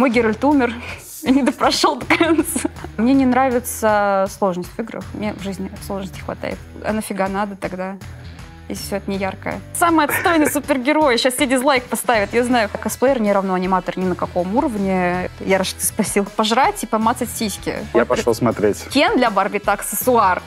мой Геральт умер, я не допрошел до конца. Мне не нравится сложность в играх. Мне в жизни сложности хватает. А нафига надо тогда? если все это не яркое. Самый отстойный супергерой. Сейчас все дизлайк поставят, я знаю. Косплеер не равно аниматор ни на каком уровне. Я ты спросил. Пожрать и помацать сиськи. Я вот пошел смотреть. Кен для Барби так аксессуар.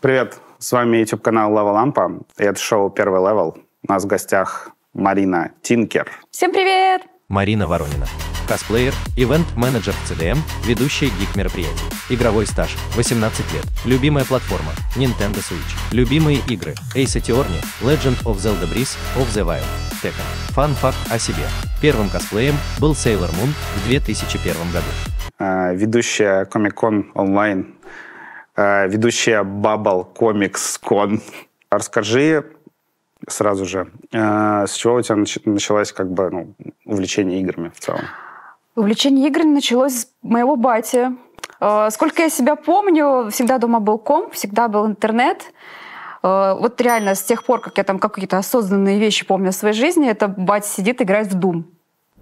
Привет, с вами YouTube канал Лава Лампа, и это шоу «Первый левел». У нас в гостях Марина Тинкер. Всем привет! Марина Воронина. Косплеер, ивент-менеджер CDM, ведущая гик-мероприятий. Игровой стаж, 18 лет. Любимая платформа, Nintendo Switch. Любимые игры, Ace Attorney, Legend of Zelda Breath of the Wild, Tekken. Фан-факт о себе. Первым косплеем был Sailor Moon в 2001 году. Э, ведущая Comic-Con онлайн. Э, ведущая Bubble Comics Con. Расскажи сразу же. А, с чего у тебя началось как бы ну, увлечение играми в целом? Увлечение играми началось с моего бати. А, сколько я себя помню, всегда дома был комп, всегда был интернет. А, вот реально с тех пор, как я там какие-то осознанные вещи помню в своей жизни, это батя сидит, играет в Doom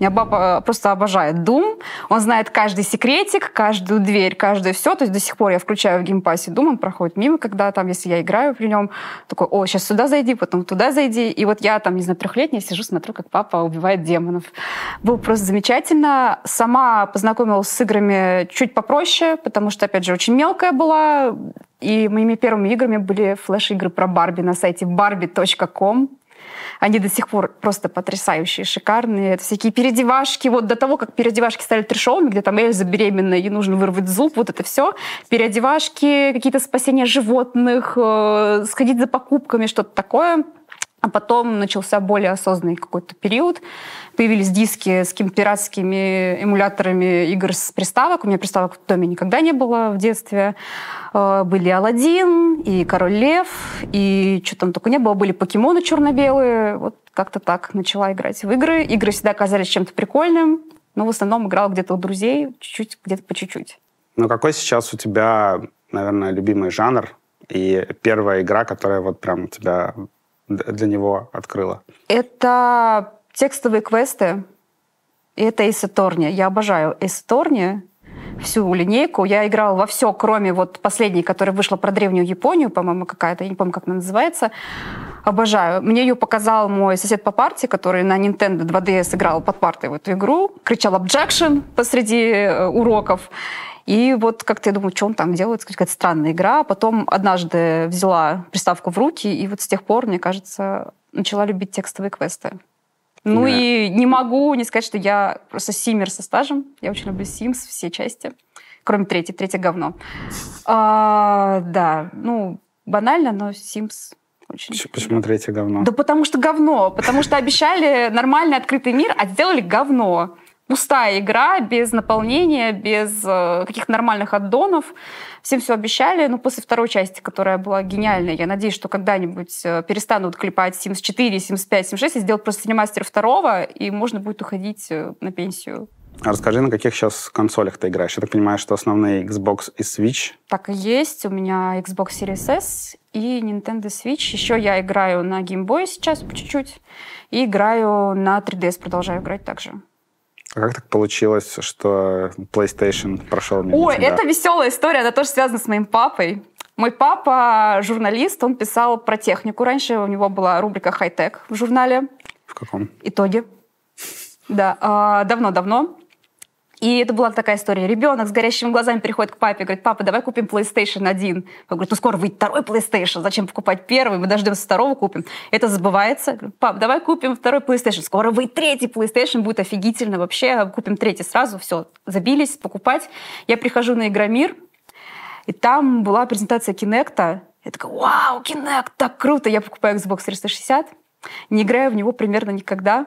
меня папа э, просто обожает Doom. Он знает каждый секретик, каждую дверь, каждое все. То есть до сих пор я включаю в геймпассе Doom, он проходит мимо, когда там, если я играю при нем, такой, о, сейчас сюда зайди, потом туда зайди. И вот я там, не знаю, трехлетняя сижу, смотрю, как папа убивает демонов. Было просто замечательно. Сама познакомилась с играми чуть попроще, потому что, опять же, очень мелкая была. И моими первыми играми были флеш-игры про Барби на сайте barbie.com. Они до сих пор просто потрясающие, шикарные. Это всякие переодевашки, Вот до того, как переодевашки стали трешовыми, где там Эльза беременная, ей нужно вырвать зуб, вот это все. Переодевашки, какие-то спасения животных, э, сходить за покупками, что-то такое. А потом начался более осознанный какой-то период. Появились диски с пиратскими эмуляторами игр с приставок. У меня приставок в доме никогда не было в детстве. Э, были Алладин и «Король лев», и что там только не было. Были покемоны черно-белые. Вот как-то так начала играть в игры. Игры всегда оказались чем-то прикольным, но в основном играл где-то у друзей, чуть-чуть, где-то по чуть-чуть. Ну какой сейчас у тебя, наверное, любимый жанр и первая игра, которая вот прям тебя для него открыла? Это текстовые квесты, и это Эйсеторни. Я обожаю Эйсеторни, всю линейку. Я играла во все, кроме вот последней, которая вышла про древнюю Японию, по-моему, какая-то, я не помню, как она называется. Обожаю. Мне ее показал мой сосед по партии, который на Nintendo 2DS играл под партой в эту игру, кричал «Objection!» посреди э, уроков. И вот как-то я думаю, что он там делает, какая-то странная игра. Потом однажды взяла приставку в руки, и вот с тех пор, мне кажется, начала любить текстовые квесты. Ну да. и не могу не сказать, что я просто симмер со стажем. Я очень люблю Sims, все части. Кроме третьей. Третье говно. А, да, ну, банально, но Sims очень. Почему третье говно? Да потому что говно. Потому что обещали нормальный открытый мир, а сделали говно пустая игра, без наполнения, без э, каких-то нормальных аддонов. Всем все обещали, но ну, после второй части, которая была гениальная, я надеюсь, что когда-нибудь э, перестанут клепать Sims 4, Sims 5, Sims 6 и сделать просто ремастер второго, и можно будет уходить э, на пенсию. А расскажи, на каких сейчас консолях ты играешь? Я так понимаю, что основные Xbox и Switch? Так и есть. У меня Xbox Series S и Nintendo Switch. Еще я играю на Game Boy сейчас по чуть-чуть. И играю на 3DS, продолжаю играть также. А как так получилось, что PlayStation прошел мимо Ой, тебя? это веселая история, она тоже связана с моим папой. Мой папа журналист, он писал про технику. Раньше у него была рубрика «Хай-тек» в журнале. В каком? Итоги. Да, а, давно-давно. И это была такая история. Ребенок с горящими глазами переходит к папе и говорит, папа, давай купим PlayStation 1. Он говорит, ну скоро выйдет второй PlayStation, зачем покупать первый, мы дождемся второго, купим. Это забывается. Пап, давай купим второй PlayStation, скоро выйдет третий PlayStation, будет офигительно вообще, купим третий сразу, все, забились покупать. Я прихожу на Игромир, и там была презентация Кинекта. Я такая, вау, Кинект, так круто, я покупаю Xbox 360, не играю в него примерно никогда,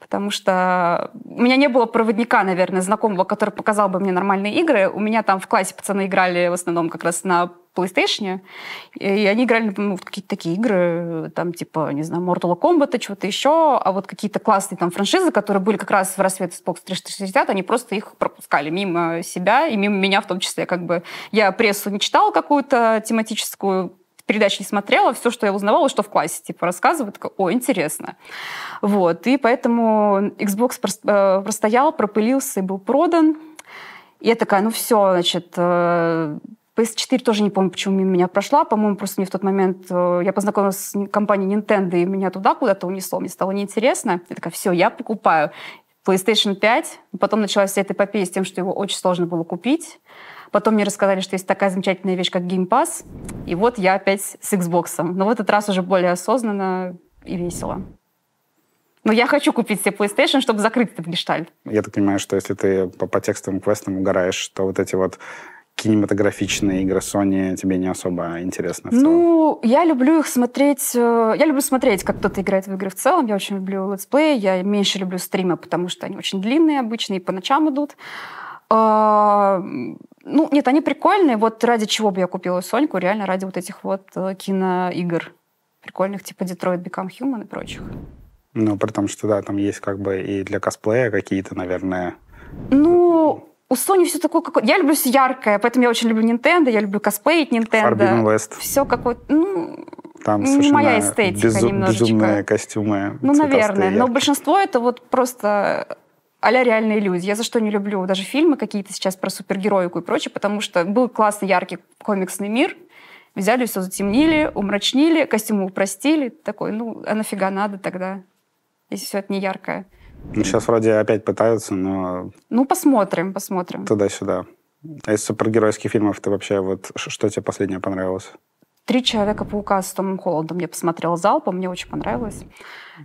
потому что у меня не было проводника, наверное, знакомого, который показал бы мне нормальные игры. У меня там в классе пацаны играли в основном как раз на PlayStation, и они играли ну, какие-то такие игры, там типа, не знаю, Mortal Kombat, чего-то еще, а вот какие-то классные там франшизы, которые были как раз в рассвет Xbox 360, они просто их пропускали мимо себя и мимо меня в том числе. Как бы я прессу не читала какую-то тематическую, передач не смотрела, все, что я узнавала, что в классе, типа, рассказывают, такая, о, интересно. Вот, и поэтому Xbox э, простоял, пропылился и был продан. И я такая, ну все, значит, э, PS4 тоже не помню, почему меня прошла. По-моему, просто мне в тот момент... Э, я познакомилась с компанией Nintendo, и меня туда куда-то унесло. Мне стало неинтересно. Я такая, все, я покупаю. PlayStation 5. Потом началась вся эта эпопея с тем, что его очень сложно было купить. Потом мне рассказали, что есть такая замечательная вещь, как Game Pass. И вот я опять с Xbox. Но в этот раз уже более осознанно и весело. Но я хочу купить себе PlayStation, чтобы закрыть этот гештальт. Я так понимаю, что если ты по, по текстовым квестам угораешь, то вот эти вот кинематографичные игры Sony тебе не особо интересно? Ну, я люблю их смотреть... Э, я люблю смотреть, как кто-то играет в игры в целом. Я очень люблю летсплеи. Я меньше люблю стримы, потому что они очень длинные обычно и по ночам идут. А, ну, нет, они прикольные. Вот ради чего бы я купила Соньку, реально ради вот этих вот э, киноигр прикольных, типа Detroit Become Human и прочих. Ну, при том, что, да, там есть как бы и для косплея какие-то, наверное... Ну, у Sony все такое, как... я люблю все яркое, поэтому я очень люблю Nintendo, я люблю косплеить Nintendo. Forbidden West. Все какое-то, ну, там не моя эстетика безу- немножечко. безумные костюмы. Ну, наверное. Яркие. Но большинство это вот просто а-ля реальная иллюзия. Я за что не люблю даже фильмы какие-то сейчас про супергероику и прочее, потому что был классный, яркий комиксный мир, взяли, все затемнили, умрачнили, костюмы упростили. Такой, ну, а нафига надо тогда, если все это не яркое. Ну, сейчас вроде опять пытаются, но... Ну, посмотрим, посмотрим. Туда-сюда. А из супергеройских фильмов ты вообще вот... Что тебе последнее понравилось? Три человека-паука с Томом Холландом я посмотрела залпом, мне очень понравилось.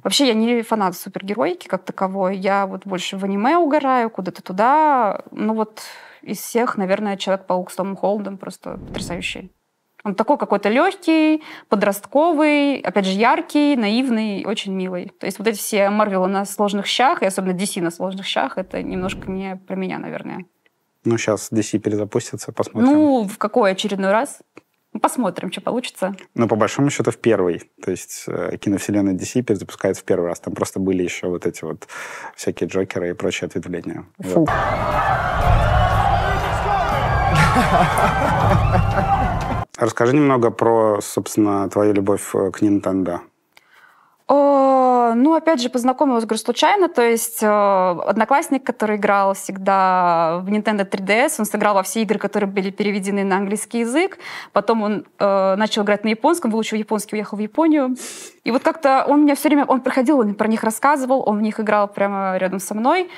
Вообще, я не фанат супергероики как таковой. Я вот больше в аниме угораю, куда-то туда. Ну вот из всех, наверное, Человек-паук с Томом Холландом просто потрясающий. Он такой какой-то легкий, подростковый, опять же, яркий, наивный, очень милый. То есть вот эти все Марвелы на сложных щах, и особенно DC на сложных щах, это немножко не про меня, наверное. Ну, сейчас DC перезапустится, посмотрим. Ну, в какой очередной раз? Ну, посмотрим, что получится. Ну, по большому счету в первый. То есть э, киновселенная DC перезапускается в первый раз. Там просто были еще вот эти вот всякие Джокеры и прочие ответвления. Фу. Расскажи немного про, собственно, твою любовь э, к Nintendo. О, ну, опять же, познакомилась, говорю, случайно. То есть э, одноклассник, который играл всегда в Nintendo 3DS, он сыграл во все игры, которые были переведены на английский язык. Потом он э, начал играть на японском, выучил японский, уехал в Японию. И вот как-то он меня все время, он приходил, он про них рассказывал, он в них играл прямо рядом со мной.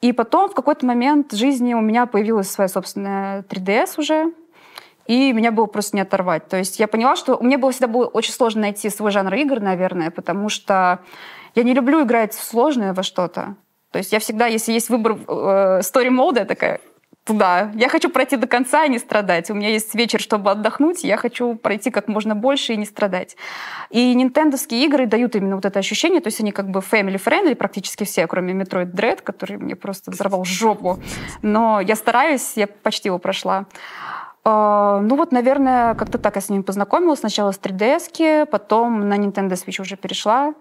И потом в какой-то момент жизни у меня появилась своя собственная 3DS уже, и меня было просто не оторвать. То есть я поняла, что мне было всегда было очень сложно найти свой жанр игр, наверное, потому что я не люблю играть в сложное во что-то. То есть я всегда, если есть выбор э, story mode, я такая туда. Я хочу пройти до конца и не страдать. У меня есть вечер, чтобы отдохнуть, я хочу пройти как можно больше и не страдать. И нинтендовские игры дают именно вот это ощущение, то есть они как бы family friendly практически все, кроме Metroid Dread, который мне просто взорвал жопу. Но я стараюсь, я почти его прошла. А, ну вот, наверное, как-то так я с ними познакомилась. Сначала с 3DS, потом на Nintendo Switch уже перешла.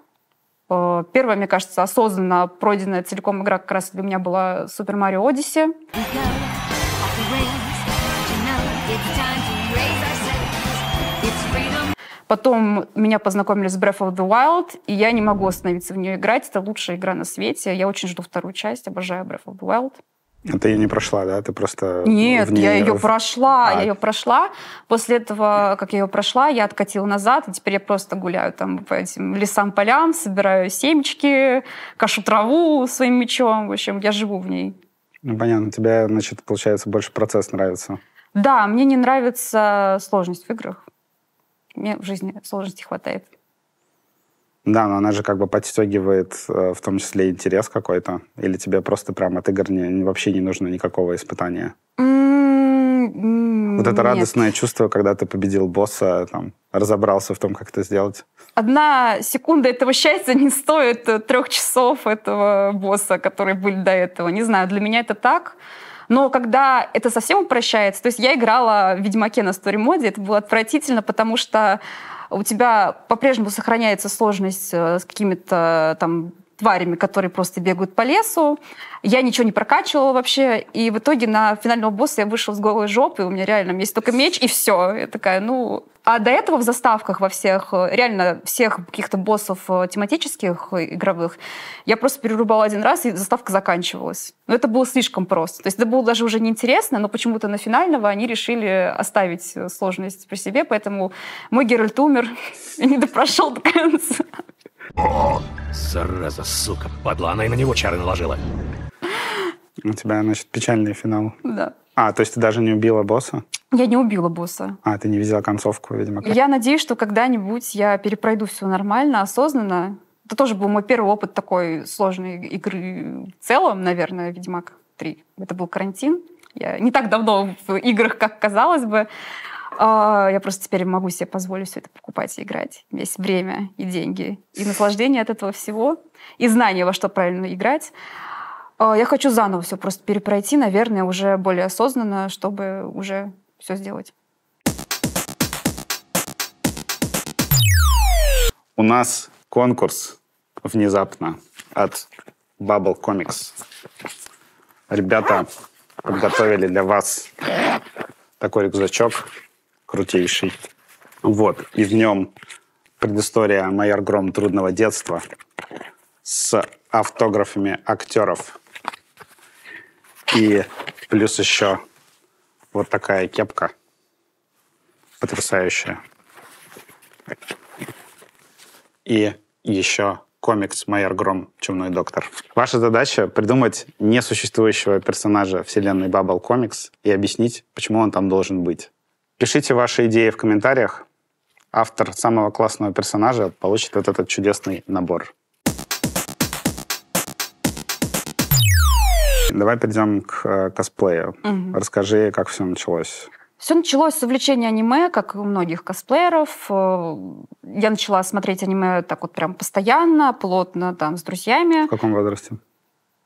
А, первая, мне кажется, осознанно пройденная целиком игра как раз для меня была Super Mario Odyssey. Потом меня познакомили с Breath of the Wild, и я не могу остановиться в нее играть. Это лучшая игра на свете. Я очень жду вторую часть, обожаю Breath of the Wild. Это а я не прошла, да? Ты просто... Нет, ней... я ее прошла, а. я ее прошла. После этого, как я ее прошла, я откатила назад, и теперь я просто гуляю там по этим лесам, полям, собираю семечки, кашу траву своим мечом. В общем, я живу в ней. Ну, понятно. Тебе, значит, получается, больше процесс нравится. Да, мне не нравится сложность в играх. Мне в жизни сложности хватает. Да, но она же как бы подстегивает э, в том числе интерес какой-то. Или тебе просто прям от игр не, вообще не нужно никакого испытания? Mm-hmm. Вот это Нет. радостное чувство, когда ты победил босса, там, разобрался в том, как это сделать. Одна секунда этого счастья не стоит э, трех часов этого босса, которые были до этого. Не знаю, для меня это так. Но когда это совсем упрощается, то есть я играла в Ведьмаке на стори-моде, это было отвратительно, потому что у тебя по-прежнему сохраняется сложность э, с какими-то там тварями, которые просто бегают по лесу. Я ничего не прокачивала вообще. И в итоге на финального босса я вышла с голой жопы, у меня реально есть только меч, и все. Я такая, ну, а до этого в заставках во всех, э, реально всех каких-то боссов э, тематических э, игровых, я просто перерубала один раз, и заставка заканчивалась. Но ну, это было слишком просто. То есть это было даже уже неинтересно, но почему-то на финального они решили оставить сложность при себе, поэтому мой Геральт умер и не допрошел до конца. Зараза, сука, падла, она и на него чары наложила. У тебя, значит, печальный финал. Да. А, то есть ты даже не убила босса? Я не убила босса. А, ты не видела концовку, видимо. Как... Я надеюсь, что когда-нибудь я перепройду все нормально, осознанно. Это тоже был мой первый опыт такой сложной игры в целом, наверное, «Ведьмак 3». Это был карантин. Я не так давно в играх, как казалось бы. А, я просто теперь могу себе позволить все это покупать и играть. Весь время и деньги, и наслаждение от этого всего, и знание, во что правильно играть. А, я хочу заново все просто перепройти, наверное, уже более осознанно, чтобы уже все сделать. У нас конкурс внезапно от Bubble Comics. Ребята подготовили для вас такой рюкзачок крутейший. Вот, и в нем предыстория «Майор Гром трудного детства» с автографами актеров и плюс еще вот такая кепка потрясающая. И еще комикс «Майор Гром. Чумной доктор». Ваша задача — придумать несуществующего персонажа вселенной Баббл Комикс и объяснить, почему он там должен быть. Пишите ваши идеи в комментариях. Автор самого классного персонажа получит вот этот чудесный набор. Давай перейдем к э, косплею. Угу. Расскажи, как все началось. Все началось с увлечения аниме, как у многих косплееров. Э, я начала смотреть аниме так вот прям постоянно, плотно, там, с друзьями. В каком возрасте?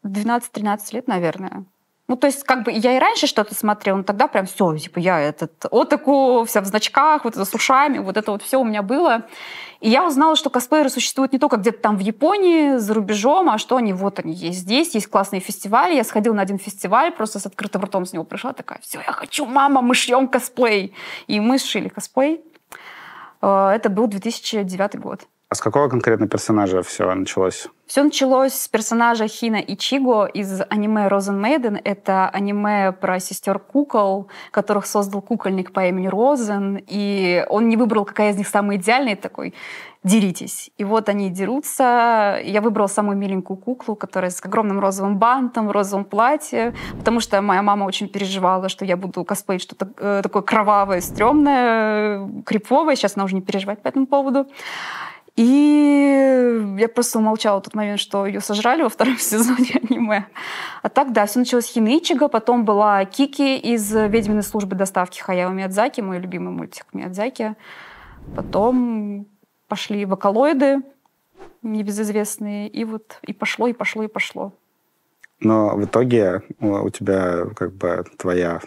12-13 лет, наверное. Ну, то есть, как бы я и раньше что-то смотрела, но тогда прям все, типа, я этот отаку, вся в значках, вот это с ушами, вот это вот все у меня было. И я узнала, что косплееры существуют не только где-то там в Японии, за рубежом, а что они, вот они есть здесь, есть классные фестивали. Я сходила на один фестиваль, просто с открытым ртом с него пришла, такая, все, я хочу, мама, мы шьем косплей. И мы сшили косплей. Э, это был 2009 год. А с какого конкретно персонажа все началось? Все началось с персонажа Хина Ичиго из аниме Розен Мейден. Это аниме про сестер кукол, которых создал кукольник по имени Розен. И он не выбрал, какая из них самая идеальная, такой деритесь. И вот они дерутся. Я выбрала самую миленькую куклу, которая с огромным розовым бантом, розовым платье, потому что моя мама очень переживала, что я буду косплеить что-то э, такое кровавое, стрёмное, криповое. Сейчас она уже не переживает по этому поводу. И я просто умолчала тот момент, что ее сожрали во втором сезоне аниме. А так, да, все началось с Химичига, потом была Кики из «Ведьминой службы доставки» Хаяо Миядзаки, мой любимый мультик Миядзаки. Потом пошли вокалоиды, небезызвестные, и вот и пошло, и пошло, и пошло. Но в итоге э, у тебя как бы твоя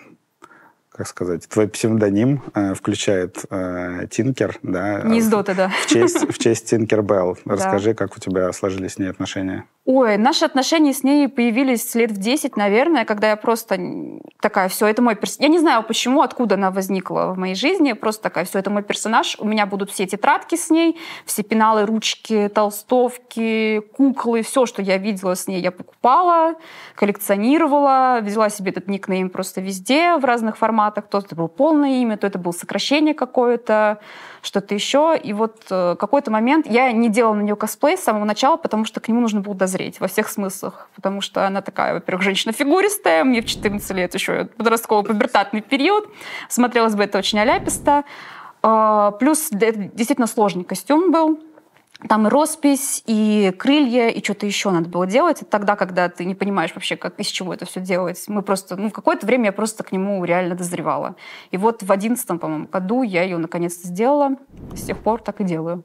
как сказать, твой псевдоним э, включает э, Тинкер, да? Не из Дота, да. В честь, в честь Тинкер Белл. Расскажи, да. как у тебя сложились с ней отношения. Ой, наши отношения с ней появились лет в 10, наверное, когда я просто такая, все, это мой персонаж. Я не знаю, почему, откуда она возникла в моей жизни. Просто такая, все, это мой персонаж. У меня будут все тетрадки с ней, все пеналы, ручки, толстовки, куклы, все, что я видела с ней, я покупала, коллекционировала, взяла себе этот никнейм просто везде, в разных форматах. То это было полное имя, то это было сокращение какое-то, что-то еще. И вот э, какой-то момент я не делала на нее косплей с самого начала, потому что к нему нужно было дозреть смотреть во всех смыслах, потому что она такая, во-первых, женщина фигуристая, мне в 14 лет еще подростковый пубертатный период, смотрелось бы это очень оляписто. А, плюс действительно сложный костюм был, там и роспись, и крылья, и что-то еще надо было делать. тогда, когда ты не понимаешь вообще, как, из чего это все делать. Мы просто, ну, какое-то время я просто к нему реально дозревала. И вот в одиннадцатом, по-моему, году я ее наконец-то сделала. С тех пор так и делаю.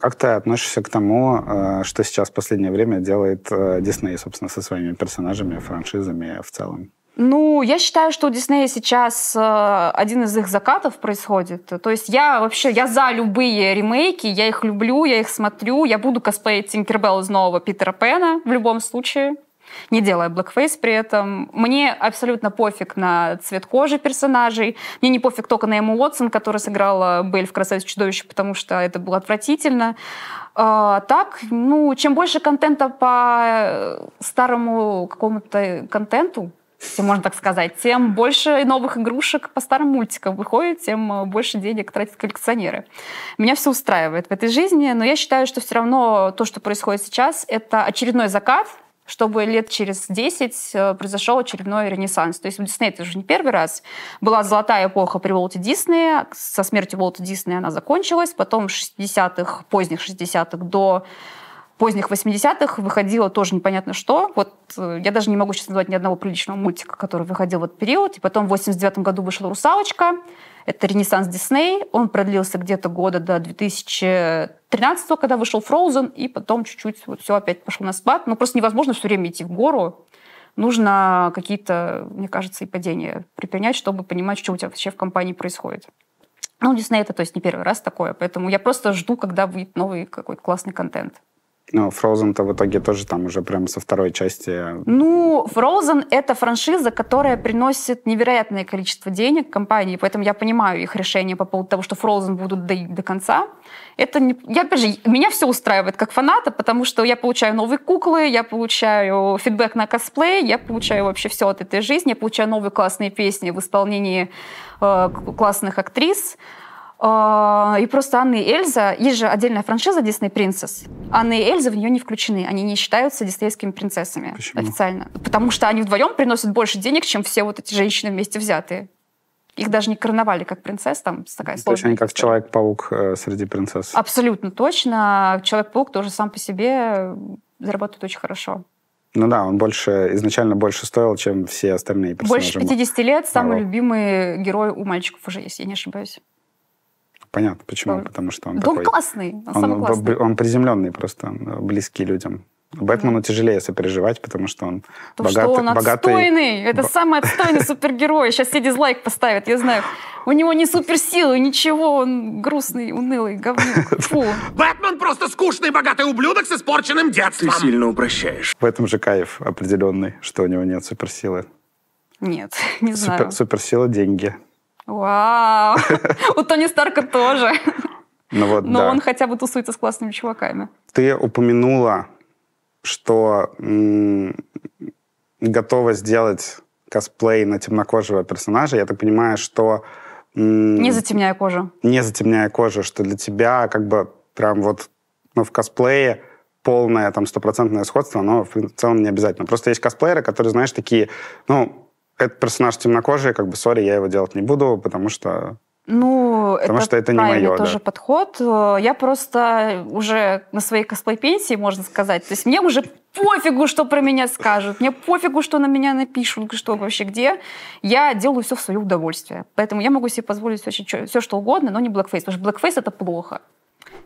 Как ты относишься к тому, э, что сейчас в последнее время делает э, Дисней, собственно, со своими персонажами, франшизами в целом? Ну, я считаю, что у Диснея сейчас э, один из их закатов происходит. То есть я вообще, я за любые ремейки, я их люблю, я их смотрю, я буду косплеить Тинкербелл из нового Питера Пэна в любом случае не делая блэкфейс при этом. Мне абсолютно пофиг на цвет кожи персонажей. Мне не пофиг только на Эмму Уотсон, которая сыграла Белль в «Красавице чудовище», потому что это было отвратительно. А, так, ну, чем больше контента по э, старому какому-то контенту, если можно так сказать, тем больше новых игрушек по старым мультикам выходит, тем э, больше денег тратят коллекционеры. Меня все устраивает в этой жизни, но я считаю, что все равно то, что происходит сейчас, это очередной закат, чтобы лет через 10 э, произошел очередной ренессанс. То есть у Диснея это уже не первый раз. Была золотая эпоха при Уолте Диснея. Со смертью Уолта Диснея она закончилась. Потом 60-х, поздних 60-х до поздних 80-х выходило тоже непонятно что. Вот э, я даже не могу сейчас назвать ни одного приличного мультика, который выходил в этот период. И потом в 89-м году вышла «Русалочка», это «Ренессанс Дисней». Он продлился где-то года до 2013 когда вышел Frozen, и потом чуть-чуть вот все опять пошло на спад. Но ну, просто невозможно все время идти в гору. Нужно какие-то, мне кажется, и падения припинять, чтобы понимать, что у тебя вообще в компании происходит. Ну, Дисней это, то есть, не первый раз такое, поэтому я просто жду, когда будет новый какой-то классный контент. Ну, Frozen-то в итоге тоже там уже прям со второй части. Ну, Frozen — это франшиза, которая приносит невероятное количество денег компании, поэтому я понимаю их решение по поводу того, что Frozen будут до, до конца. Это не... я, опять же, меня все устраивает как фаната, потому что я получаю новые куклы, я получаю фидбэк на косплей, я получаю вообще все от этой жизни, я получаю новые классные песни в исполнении э, классных актрис — а, и просто Анна и Эльза, есть же отдельная франшиза Disney Princess. Анна и Эльза в нее не включены. Они не считаются диснейскими принцессами Почему? официально. Потому что они вдвоем приносят больше денег, чем все вот эти женщины вместе взятые. Их даже не короновали как принцесс, там такая сложная. То есть они как Человек-паук э, среди принцесс. Абсолютно точно. Человек-паук тоже сам по себе э, зарабатывает очень хорошо. Ну да, он больше изначально больше стоил, чем все остальные персонажи. Больше 50 лет, самый Марвел. любимый герой у мальчиков уже есть, я не ошибаюсь понятно, почему. Дом. Потому что он Дом такой... классный, он, он самый классный. Он приземленный просто, э, близкий людям. Бэтмену да. тяжелее сопереживать, потому что он То, богатый. Что он отстойный. Богатый... Это Б... самый отстойный супергерой. Сейчас все дизлайк поставят, я знаю. У него не суперсилы, ничего. Он грустный, унылый, говнюк. Фу. Бэтмен просто скучный богатый ублюдок с испорченным детством. Ты сильно упрощаешь. В этом же кайф определенный, что у него нет суперсилы. Нет, не Супер, знаю. Суперсила – деньги. Вау! У Тони Старка тоже. Ну вот, Но да. он хотя бы тусуется с классными чуваками. Ты упомянула, что м- готова сделать косплей на темнокожего персонажа. Я так понимаю, что... М- не затемняя кожу. Не затемняя кожу, что для тебя как бы прям вот ну, в косплее полное там стопроцентное сходство, но в целом не обязательно. Просто есть косплееры, которые, знаешь, такие, ну, этот персонаж темнокожий, как бы, сори, я его делать не буду, потому что ну, Потому это, что это не мое, тоже да. подход. Я просто уже на своей косплей-пенсии, можно сказать. То есть мне уже пофигу, что про меня скажут, мне пофигу, что на меня напишут, что вообще где. Я делаю все в свое удовольствие. Поэтому я могу себе позволить все, все что угодно, но не блэкфейс. Потому что блэкфейс — это плохо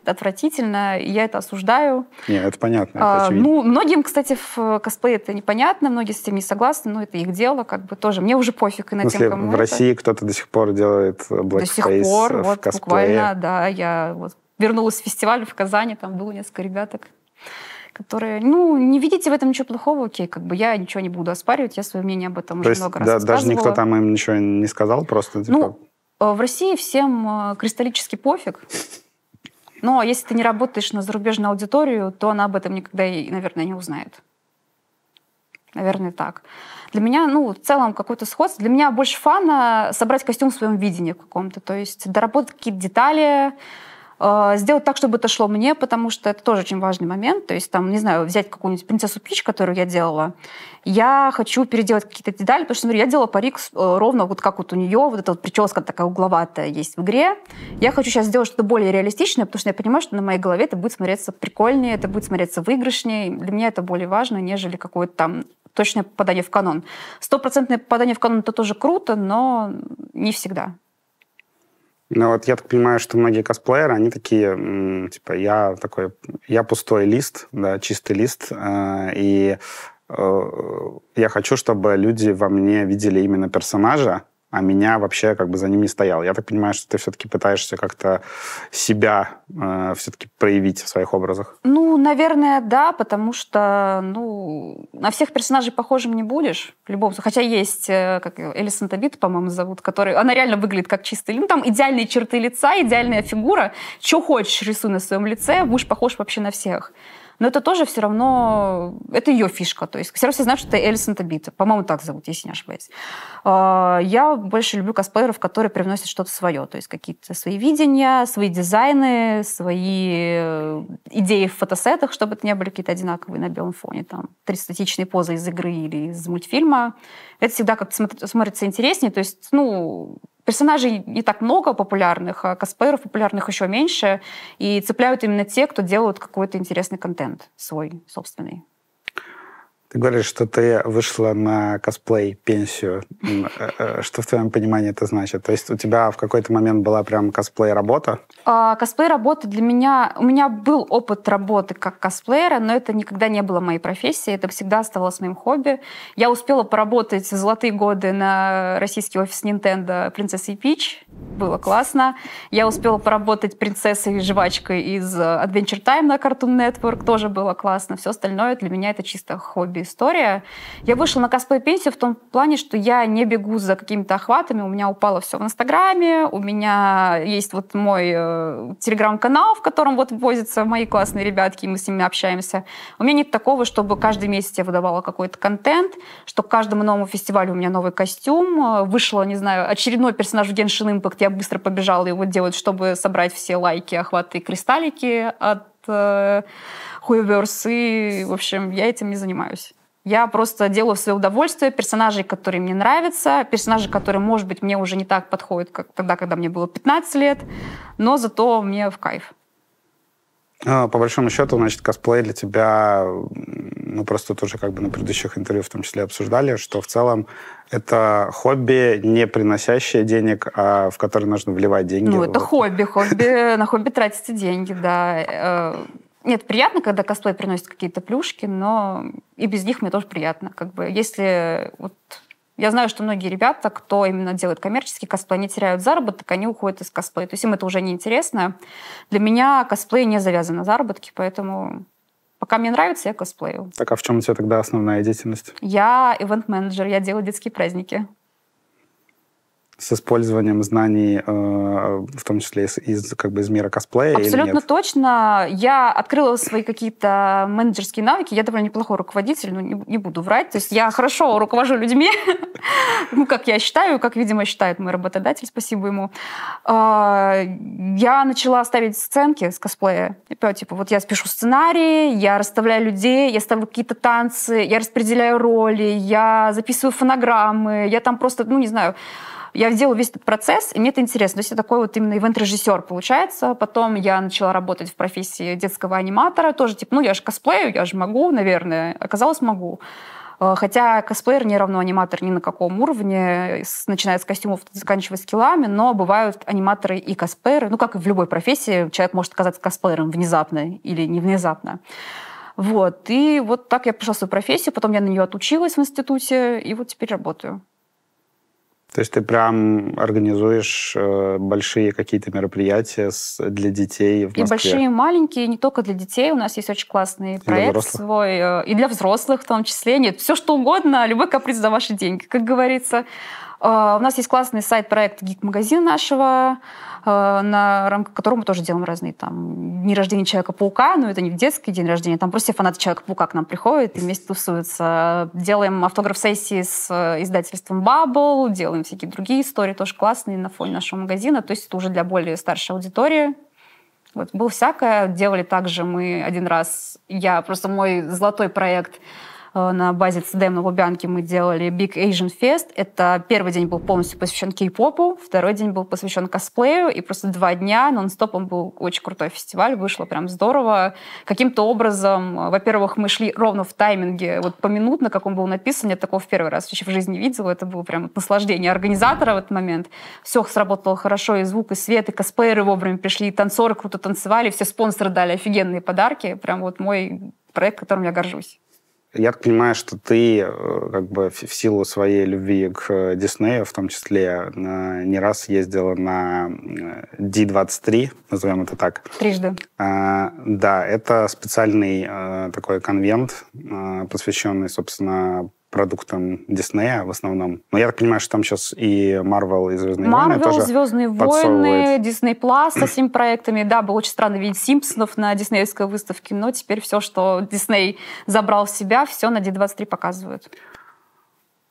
отвратительно, и я это осуждаю. Нет, это понятно, это а, Ну, многим, кстати, в косплее это непонятно, многие с этим не согласны, но это их дело, как бы тоже. Мне уже пофиг и на тем, кому В России это. кто-то до сих пор делает blackface э, До сих пор, в вот косплее. буквально, да, я вот вернулась с фестиваля в Казани, там было несколько ребяток которые, ну, не видите в этом ничего плохого, окей, как бы я ничего не буду оспаривать, я свое мнение об этом То уже есть, много да, даже никто там им ничего не сказал, просто ну, типа... Ну, в России всем э, кристаллически пофиг. Но если ты не работаешь на зарубежную аудиторию, то она об этом никогда и, наверное, не узнает. Наверное, так. Для меня, ну, в целом, какой-то сход. Для меня больше фана собрать костюм в своем видении каком-то. То есть доработать какие-то детали, а, сделать так, чтобы это шло мне, потому что это тоже очень важный момент. То есть, там, не знаю, взять какую-нибудь принцессу Пич, которую я делала. Я хочу переделать какие-то детали, потому что, смотри, я делала парик э, ровно вот как вот у нее, вот эта вот прическа такая угловатая есть в игре. Я хочу сейчас сделать что-то более реалистичное, потому что я понимаю, что на моей голове это будет смотреться прикольнее, это будет смотреться выигрышнее. Для меня это более важно, нежели какое-то там точное попадание в канон. Стопроцентное попадание в канон — это тоже круто, но не всегда. Ну вот я так понимаю, что многие косплееры, они такие, типа, я такой, я пустой лист, да, чистый лист, э, и э, я хочу, чтобы люди во мне видели именно персонажа, а меня вообще как бы за ним не стоял. Я так понимаю, что ты все-таки пытаешься как-то себя э, все-таки проявить в своих образах. Ну, наверное, да, потому что, ну, на всех персонажей похожим не будешь в любом случае. Хотя есть, э, как Элисон Табит, по-моему, зовут, который, она реально выглядит как чистый, ну, там идеальные черты лица, идеальная фигура. Что хочешь, рисуй на своем лице, будешь похож вообще на всех но это тоже все равно, это ее фишка. То есть все равно все знают, что это Элисон Табита. По-моему, так зовут, если не ошибаюсь. А, я больше люблю косплееров, которые привносят что-то свое, то есть какие-то свои видения, свои дизайны, свои э, идеи в фотосетах, чтобы это не были какие-то одинаковые на белом фоне, там, три статичные позы из игры или из мультфильма. Это всегда как-то смотрится интереснее, то есть, ну, Персонажей не так много популярных, а косплееров популярных еще меньше. И цепляют именно те, кто делают какой-то интересный контент свой, собственный. Ты говоришь, что ты вышла на косплей пенсию. Э, э, что в твоем понимании это значит? То есть у тебя в какой-то момент была прям косплей-работа? А, косплей-работа для меня... У меня был опыт работы как косплеера, но это никогда не было моей профессией. Это всегда оставалось моим хобби. Я успела поработать в золотые годы на российский офис Nintendo Princess и Peach было классно. Я успела поработать принцессой и жвачкой из э, Adventure Time на Cartoon Network, тоже было классно. Все остальное для меня это чисто хобби-история. Я вышла на косплей-пенсию в том плане, что я не бегу за какими-то охватами, у меня упало все в Инстаграме, у меня есть вот мой э, телеграм-канал, в котором вот возятся мои классные ребятки, и мы с ними общаемся. У меня нет такого, чтобы каждый месяц я выдавала какой-то контент, что к каждому новому фестивалю у меня новый костюм, э, вышло, не знаю, очередной персонаж в Genshin Impact как я быстро побежала его делать, чтобы собрать все лайки, охваты и кристаллики от э, И, в общем, я этим не занимаюсь. Я просто делаю свое удовольствие персонажей, которые мне нравятся, персонажи, которые, может быть, мне уже не так подходят, как тогда, когда мне было 15 лет, но зато мне в кайф. А, по большому счету, значит, косплей для тебя, ну просто тоже как бы на предыдущих интервью в том числе обсуждали, что в целом это хобби, не приносящее денег, а в которое нужно вливать деньги. Ну, это вот. хобби, хобби, на хобби тратите деньги, да. Э, нет, приятно, когда косплей приносит какие-то плюшки, но и без них мне тоже приятно. Как бы, если вот я знаю, что многие ребята, кто именно делает коммерческий косплей, они теряют заработок, они уходят из косплея. То есть им это уже не интересно. Для меня косплей не завязан на заработке, поэтому Пока мне нравится, я косплею. Так, а в чем у тебя тогда основная деятельность? Я ивент-менеджер, я делаю детские праздники с использованием знаний, э, в том числе из, из как бы из мира косплея. Абсолютно точно. Я открыла свои какие-то менеджерские навыки. Я довольно неплохой руководитель, но не, не буду врать. То есть я хорошо руковожу людьми, ну как я считаю, как видимо считает мой работодатель. Спасибо ему. А, я начала ставить сценки с косплея. Типа вот я пишу сценарии, я расставляю людей, я ставлю какие-то танцы, я распределяю роли, я записываю фонограммы, я там просто, ну не знаю я сделала весь этот процесс, и мне это интересно. То есть я такой вот именно ивент-режиссер получается. Потом я начала работать в профессии детского аниматора. Тоже типа, ну я же косплею, я же могу, наверное. Оказалось, могу. Э, хотя косплеер не равно аниматор ни на каком уровне, начиная с костюмов, заканчивая скиллами, но бывают аниматоры и косплееры. Ну, как и в любой профессии, человек может оказаться косплеером внезапно или не внезапно. Вот. И вот так я пришла в свою профессию, потом я на нее отучилась в институте, и вот теперь работаю. То есть ты прям организуешь э, большие какие-то мероприятия с, для детей в Москве? И большие, и маленькие, не только для детей. У нас есть очень классный и свой. Э, и для взрослых в том числе. Нет, все что угодно, а любой каприз за ваши деньги, как говорится. Э, у нас есть классный сайт-проект гик-магазин нашего. Э, на рамках которого мы тоже делаем разные там дни рождения Человека-паука, но ну, это не в детский день рождения, там просто фанаты Человека-паука к нам приходят и вместе тусуются. Делаем автограф-сессии с э, издательством Bubble, делаем всякие другие истории, тоже классные на фоне нашего магазина, то есть это уже для более старшей аудитории, вот, было всякое. Делали также мы один раз, я просто мой золотой проект Э, на базе ЦДМ на Лубянке мы делали Big Asian Fest. Это первый день был полностью посвящен кей-попу, второй день был посвящен косплею, и просто два дня нон-стопом был очень крутой фестиваль, вышло прям здорово. Каким-то образом, э, во-первых, мы шли ровно в тайминге, вот по поминутно, как он был написан, я такого в первый раз вообще в жизни видела, это было прям наслаждение организатора в этот момент. Все сработало хорошо, и звук, и свет, и косплееры вовремя пришли, и танцоры круто танцевали, все спонсоры дали офигенные подарки. Прям вот мой проект, которым я горжусь. Я так понимаю, что ты э, как бы в силу своей любви к Диснею, в том числе, э, не раз ездила на D23, э, назовем это так. Трижды. А, да, это специальный такой конвент, посвященный, собственно, продуктом Диснея в основном. Но я так понимаю, что там сейчас и Марвел, и Звездные Marvel, войны тоже Звездные войны, Дисней Плюс со всеми проектами. Да, было очень странно видеть Симпсонов на диснеевской выставке, но теперь все, что Дисней забрал в себя, все на D23 показывают.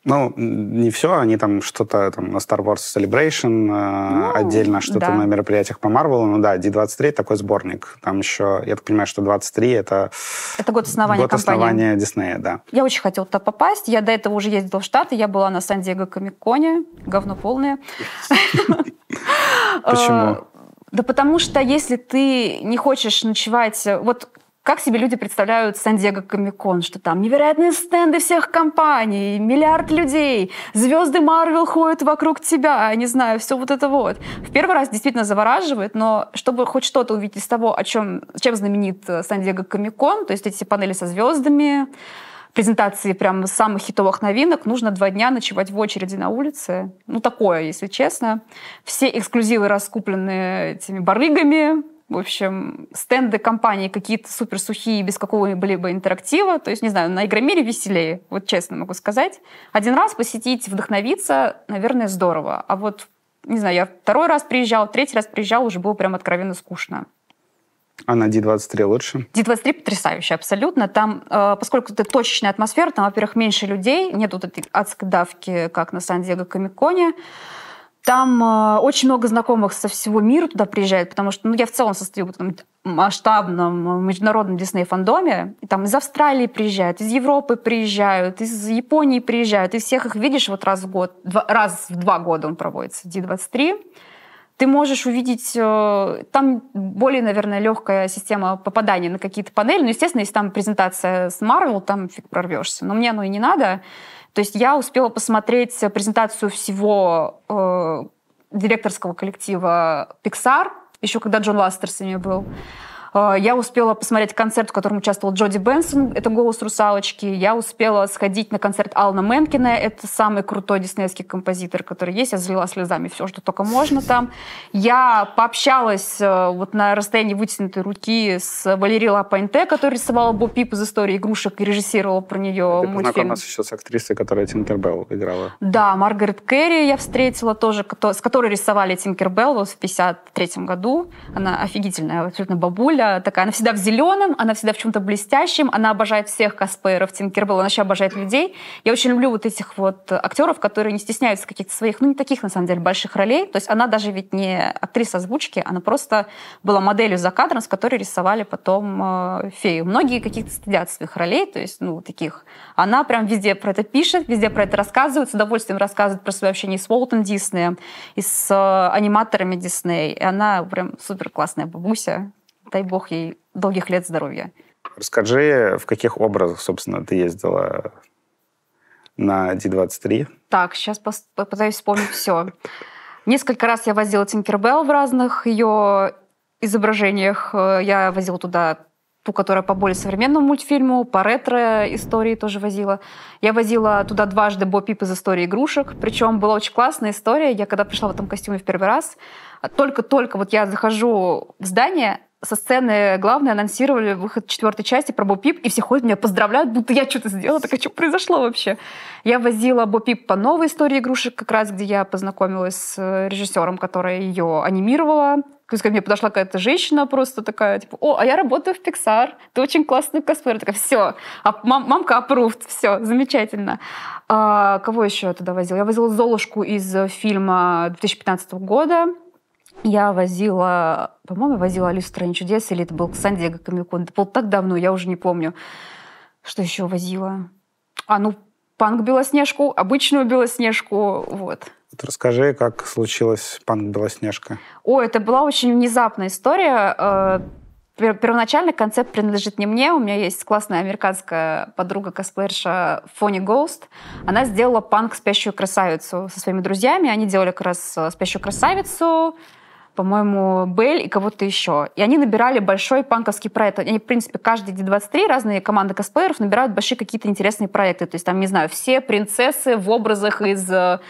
Ну, не все, они там что-то там на Star Wars Celebration, э, ну, отдельно что-то да. на мероприятиях по Марвелу. Ну да, D23 такой сборник. Там еще, я так понимаю, что 23 это... Это год основания год компании. основания Диснея, да. Я очень хотела туда попасть. Я до этого уже ездила в Штаты, я была на Сан-Диего Комик-Коне, говно полное. Почему? Э, да потому что если ты не хочешь ночевать... Э, вот как себе люди представляют Сан-Диего Комикон, что там невероятные стенды всех компаний, миллиард людей, звезды Марвел ходят вокруг тебя, не знаю, все вот это вот. В первый раз действительно завораживает, но чтобы хоть что-то увидеть из того, о чем, чем знаменит э, Сан-Диего Комикон, то есть эти панели со звездами, презентации прям самых хитовых новинок, нужно два дня ночевать в очереди на улице. Ну, такое, если честно. Все эксклюзивы раскуплены этими барыгами, в общем, стенды компании какие-то супер сухие, без какого-либо интерактива. То есть, не знаю, на Игромире веселее, вот честно могу сказать. Один раз посетить, вдохновиться, наверное, здорово. А вот, не знаю, я второй раз приезжал, третий раз приезжал, уже было прям откровенно скучно. А на D23 лучше? D23 потрясающе, абсолютно. Там, э, поскольку это точечная атмосфера, там, во-первых, меньше людей, нет вот этой адской давки, как на Сан-Диего Комиконе. Там э, очень много знакомых со всего мира туда приезжает, потому что ну, я в целом состою в этом масштабном э, международном Дисней-фандоме. И там из Австралии приезжают, из Европы приезжают, из Японии приезжают. И всех их видишь вот раз в год, два, раз в два года он проводится, D23 ты можешь увидеть, э, там более, наверное, легкая система попадания на какие-то панели. Ну, естественно, если там презентация с Marvel, там фиг прорвешься. Но мне оно и не надо. То есть я успела посмотреть презентацию всего э, директорского коллектива Pixar, еще когда Джон Ластер с ними был. А, я успела посмотреть концерт, в котором участвовал Джоди Бенсон, это «Голос русалочки». Я успела сходить на концерт Ална Менкина, это самый крутой диснеевский композитор, который есть. Я залила слезами все, что только можно там. Я пообщалась э, вот на расстоянии вытянутой руки с Валерией Лапанте, которая рисовала Бо Пип из «Истории игрушек» и режиссировала про нее Ты мультфильм. Ты еще с актрисой, которая Тинкербелл играла. Да, Маргарет Керри я встретила тоже, с которой рисовали Тинкербелл в 53 году. Она офигительная абсолютно бабуля такая, она всегда в зеленом, она всегда в чем-то блестящем, она обожает всех косплееров Тинкербелл, она вообще обожает людей. Я очень люблю вот этих вот актеров, которые не стесняются каких-то своих, ну не таких на самом деле больших ролей. То есть она даже ведь не актриса озвучки, она просто была моделью за кадром, с которой рисовали потом э, фею. Многие каких-то стыдят своих ролей, то есть, ну, таких. Она прям везде про это пишет, везде про это рассказывает, с удовольствием рассказывает про свои общение с Уолтом Диснеем, и с э, аниматорами Диснея. И она прям супер классная бабуся, Дай бог ей долгих лет здоровья. Расскажи, в каких образах, собственно, ты ездила на D23? Так, сейчас попытаюсь вспомнить все. Несколько раз я возила Тинкербелл в разных ее изображениях. Я возила туда ту, которая по более современному мультфильму, по ретро-истории тоже возила. Я возила туда дважды Бо Пип из истории игрушек. Причем была очень классная история. Я когда пришла в этом костюме в первый раз, только-только вот я захожу в здание, со сцены главное анонсировали выход четвертой части про Бопип, и все ходят меня поздравляют, будто я что-то сделала. Так а что произошло вообще? Я возила Бопип по новой истории игрушек, как раз где я познакомилась с э, режиссером, которая ее анимировала. То ко мне подошла какая-то женщина просто такая, типа, о, а я работаю в Pixar, ты очень классный косплеер. такая, все, а, мам, мамка approved, все, замечательно. А, кого еще я туда возила? Я возила Золушку из фильма 2015 года, я возила, по-моему, возила «Алису в стране чудес», или это был Сан-Диего Комикон. Это было так давно, я уже не помню. Что еще возила? А, ну, панк-белоснежку, обычную белоснежку, вот. Вот расскажи, как случилась панк-белоснежка. О, это была очень внезапная история. Э, первоначально концепт принадлежит не мне. У меня есть классная американская подруга-косплеерша Фони Гоуст. Она сделала панк «Спящую красавицу» со своими друзьями. Они делали как раз «Спящую красавицу», по-моему, Белль и кого-то еще. И они набирали большой панковский проект. Они, в принципе, каждый D23 разные команды косплееров набирают большие какие-то интересные проекты. То есть там, не знаю, все принцессы в образах из э,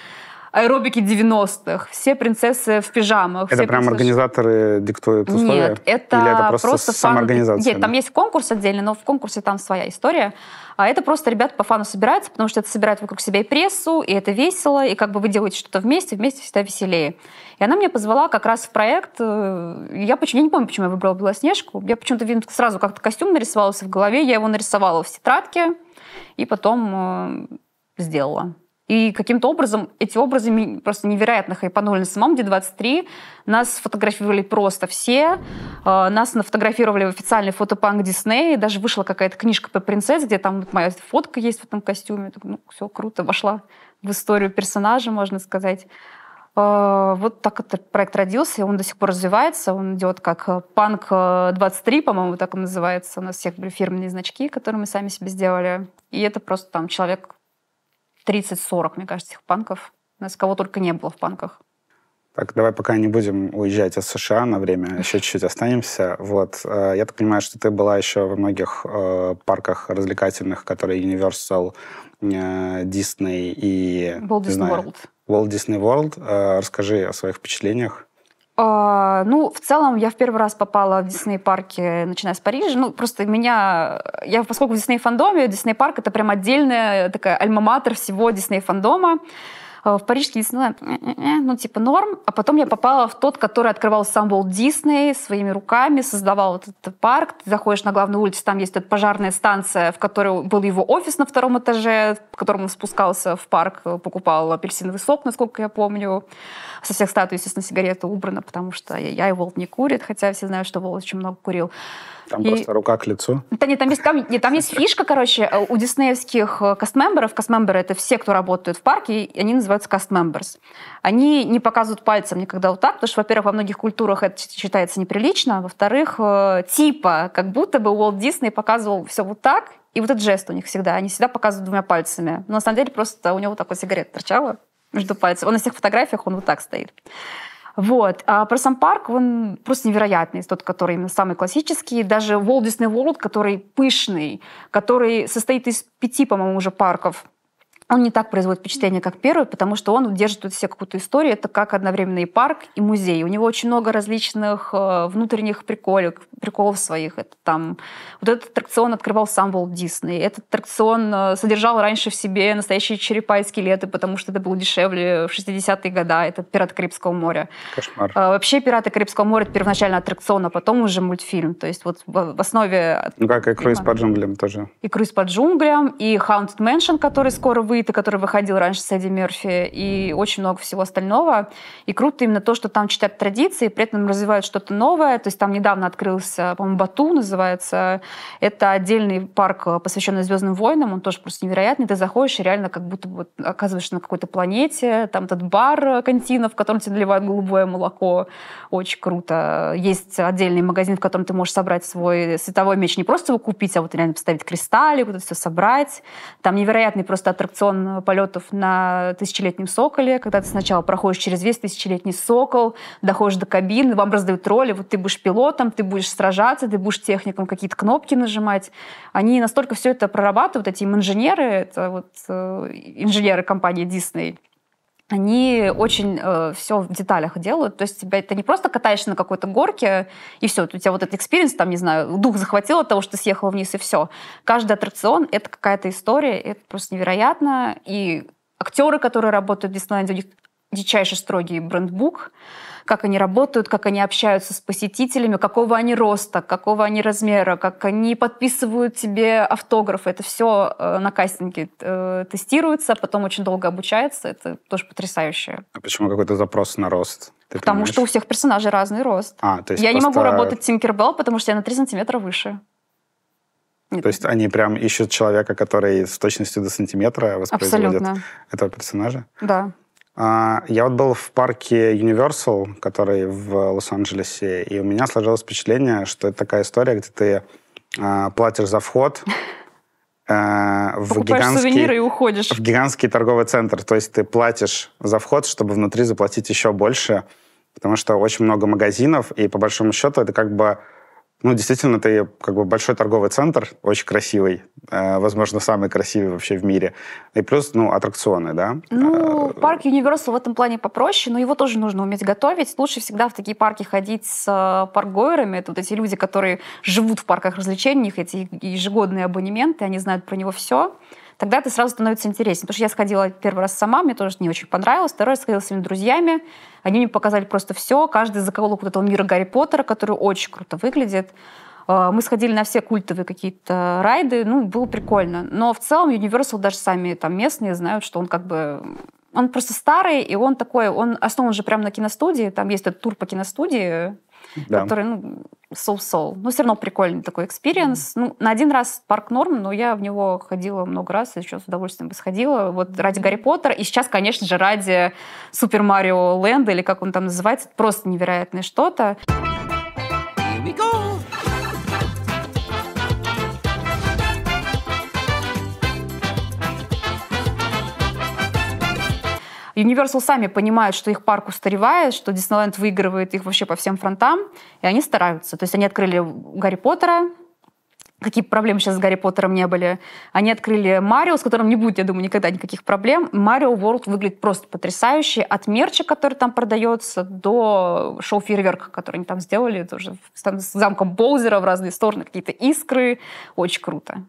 аэробики 90-х, все принцессы в пижамах. Это прям принцессы... организаторы диктуют условия? Нет, это, Или это просто, просто самоорганизация? Нет, там есть конкурс отдельный, но в конкурсе там своя история. А это просто ребята по фану собираются, потому что это собирает вокруг себя и прессу, и это весело, и как бы вы делаете что-то вместе, вместе всегда веселее. И она меня позвала как раз в проект. Э, я, почему, я не помню, почему я выбрала Белоснежку. Я почему-то сразу как-то костюм нарисовался в голове, я его нарисовала в тетрадке и потом э, сделала. И каким-то образом эти образы просто невероятно хайпанули. На самом деле 23 нас фотографировали просто все. А, нас нафотографировали в официальный фотопанк Дисней. Даже вышла какая-то книжка по принцессе, где там моя фотка есть в этом костюме. Ну, все круто, вошла в историю персонажа, можно сказать. А, вот так этот проект родился, и он до сих пор развивается. Он идет как э, «Панк 23», э, по-моему, так он называется. У нас всех были фирменные значки, которые мы сами себе сделали. И это просто там человек 30-40, мне кажется, этих панков. У нас кого только не было в панках. Так, давай пока не будем уезжать из США на время, еще чуть-чуть останемся. Вот, э, я так понимаю, что ты была еще во многих э, парках развлекательных, которые Universal, э, Disney и... Walt Disney знаю, World. Walt Disney World. Расскажи о своих впечатлениях. А, ну, в целом, я в первый раз попала в Дисней парке, начиная с Парижа. Ну, просто меня... Я, поскольку в Дисней фандоме, Дисней парк — это прям отдельная такая альма-матер всего Дисней фандома. Э, в парижский Диснейленд, ну, типа норм. А потом я попала в тот, который открывал сам Уолт Дисней своими руками, создавал вот этот парк. Ты заходишь на главную улицу, там есть эта пожарная станция, в которой был его офис на втором этаже, в котором он спускался в парк, э, покупал апельсиновый сок, насколько я помню. Со всех статуй, естественно, сигарета убрана, потому что я, и Волт не курит, хотя все знают, что Волт очень много курил. Там и... просто рука к лицу. Да нет, там есть, там, нет, там есть фишка, короче, э, у диснеевских э, кастмемберов. Кастмемберы — это все, кто работают в парке, и они называются кастмемберс. Они не показывают пальцем никогда вот так, потому что, во-первых, во многих культурах это считается неприлично, а во-вторых, э, типа, как будто бы Уолт Дисней показывал все вот так, и вот этот жест у них всегда. Они всегда показывают двумя пальцами. Но на самом деле просто у него вот такой сигарет торчала между пальцами. Он на всех фотографиях, он вот так стоит. Вот. А про сам парк, он просто невероятный, тот, который именно самый классический. Даже Walt Disney World, который пышный, который состоит из пяти, по-моему, уже парков он не так производит впечатление, как первый, потому что он держит тут все какую-то историю. Это как одновременно и парк, и музей. У него очень много различных э, внутренних приколов, приколов своих. Это там вот этот аттракцион открывал сам Уолт Дисней. Этот аттракцион э, содержал раньше в себе настоящие черепа и скелеты, потому что это было дешевле в 60-е годы. Это «Пираты Карибского моря». Кошмар. Э, вообще «Пираты Карибского моря» — это первоначально аттракцион, а потом уже мультфильм. То есть вот в основе... Ну как и «Круиз по джунглям» тоже. И «Круиз по джунглям», и «Haunted Mansion», который скоро вы Уита, который выходил раньше с Эдди Мерфи, и очень много всего остального. И круто именно то, что там читают традиции, при этом развивают что-то новое. То есть там недавно открылся, по-моему, Бату называется. Это отдельный парк, посвященный Звездным войнам. Он тоже просто невероятный. Ты заходишь и реально как будто вот оказываешься на какой-то планете. Там этот бар э, контина, в котором тебе наливают голубое молоко. Очень круто. Есть отдельный магазин, в котором ты можешь собрать свой световой меч. Не просто его купить, а вот реально поставить кристаллик, вот это все собрать. Там невероятный просто аттракцион тонн э, полетов на тысячелетнем соколе, когда ты сначала проходишь через весь тысячелетний сокол, доходишь до кабины, вам раздают роли, вот ты будешь пилотом, ты будешь сражаться, ты будешь техником какие-то кнопки нажимать. Они настолько все это прорабатывают, эти инженеры, это вот э, инженеры компании Disney, они очень э, все в деталях делают. То есть тебя это не просто катаешься на какой-то горке, и все, у тебя вот этот экспириенс, там, не знаю, дух захватил от того, что ты съехал вниз, и все. Каждый аттракцион — это какая-то история, это просто невероятно. И актеры, которые работают в Диснейленде, у них дичайше строгий брендбук как они работают, как они общаются с посетителями, какого они роста, какого они размера, как они подписывают тебе автографы. Это все э, на кастинге э, тестируется, а потом очень долго обучается. Это тоже потрясающе. А почему какой-то запрос на рост? Ты потому понимаешь? что у всех персонажей разный рост. А, то есть я просто... не могу работать Тинкербелл, потому что я на 3 сантиметра выше. Нет. То есть они прям ищут человека, который с точностью до сантиметра воспроизводит Абсолютно. этого персонажа? Да. А, я вот был в парке Universal, который в Лос-Анджелесе, и у меня сложилось впечатление, что это такая история, где ты а, платишь за вход э, в гигантский, и уходишь. В гигантский торговый центр. То есть ты платишь за вход, чтобы внутри заплатить еще больше, потому что очень много магазинов, и по большому счету это как бы ну, действительно, это как бы большой торговый центр, очень красивый, э, возможно, самый красивый вообще в мире. И плюс, ну, аттракционы, да? Ну, э, парк Universal в этом плане попроще, но его тоже нужно уметь готовить. Лучше всегда в такие парки ходить с э, паркгойерами. Это вот эти люди, которые живут в парках развлечений, их эти ежегодные абонементы, они знают про него все тогда ты сразу становится интереснее, Потому что я сходила первый раз сама, мне тоже не очень понравилось. Второй раз сходила с своими друзьями. Они мне показали просто все. Каждый закоулок вот этого мира Гарри Поттера, который очень круто выглядит. А, мы сходили на все культовые какие-то райды, ну, было прикольно. Но в целом Universal даже сами там местные знают, что он как бы он просто старый, и он такой, он основан же прямо на киностудии, там есть этот тур по киностудии, да. который, ну, соу-соу. Но все равно прикольный такой экспириенс. Mm-hmm. Ну, на один раз парк норм, но я в него ходила много раз, еще с удовольствием бы сходила. Вот ради Гарри Поттера. И сейчас, конечно же, ради Супер Марио Лэнда, или как он там называется, просто невероятное что-то. Universal сами понимают, что их парк устаревает, что Диснейленд выигрывает их вообще по всем фронтам, и они стараются. То есть они открыли Гарри Поттера, какие проблемы сейчас с Гарри Поттером не были. Они открыли Марио, с которым не будет, я думаю, никогда никаких проблем. Марио World выглядит просто потрясающе. От мерча, который там продается, до шоу фейерверка, который они там сделали, тоже с замком Боузера в разные стороны, какие-то искры. Очень круто.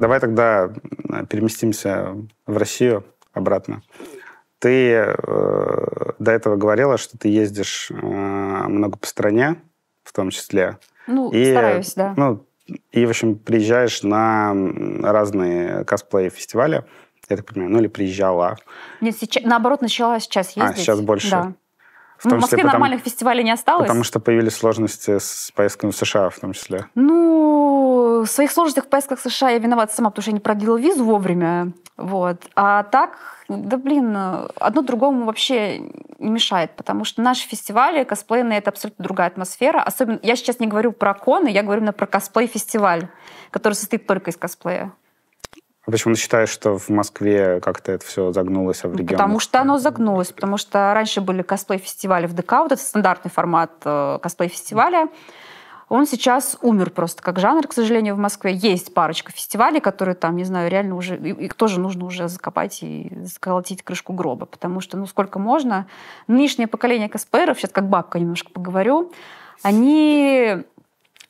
Давай тогда э, переместимся в Россию обратно. Ты э, до этого говорила, что ты ездишь э, много по стране, в том числе. Ну, и, стараюсь, да. Ну, и, в общем, приезжаешь на разные косплей-фестивали, я так понимаю, ну или приезжала. Нет, сейчас, наоборот, начала сейчас а, ездить. А, сейчас больше. Да. В, ну, в Москве потому, нормальных фестивалей не осталось. Потому что появились сложности с поездками в США в том числе. Ну, в своих сложностях в поездках США я виновата сама, потому что я не продлила визу вовремя. Вот. А так, да блин, одно другому вообще не мешает, потому что наши фестивали, косплейные, это абсолютно другая атмосфера. Особенно, я сейчас не говорю про коны, я говорю именно про косплей-фестиваль, который состоит только из косплея. А почему ты считаешь, что в Москве как-то это все загнулось, а в ну, регионах? Потому что оно загнулось, потому что раньше были косплей-фестивали в ДК, вот это стандартный формат э, косплей-фестиваля. Mm он сейчас умер просто как жанр, к сожалению, в Москве. Есть парочка фестивалей, которые там, не знаю, реально уже... Их тоже нужно уже закопать и заколотить крышку гроба, потому что, ну, сколько можно. Нынешнее поколение косплееров, сейчас как бабка немножко поговорю, они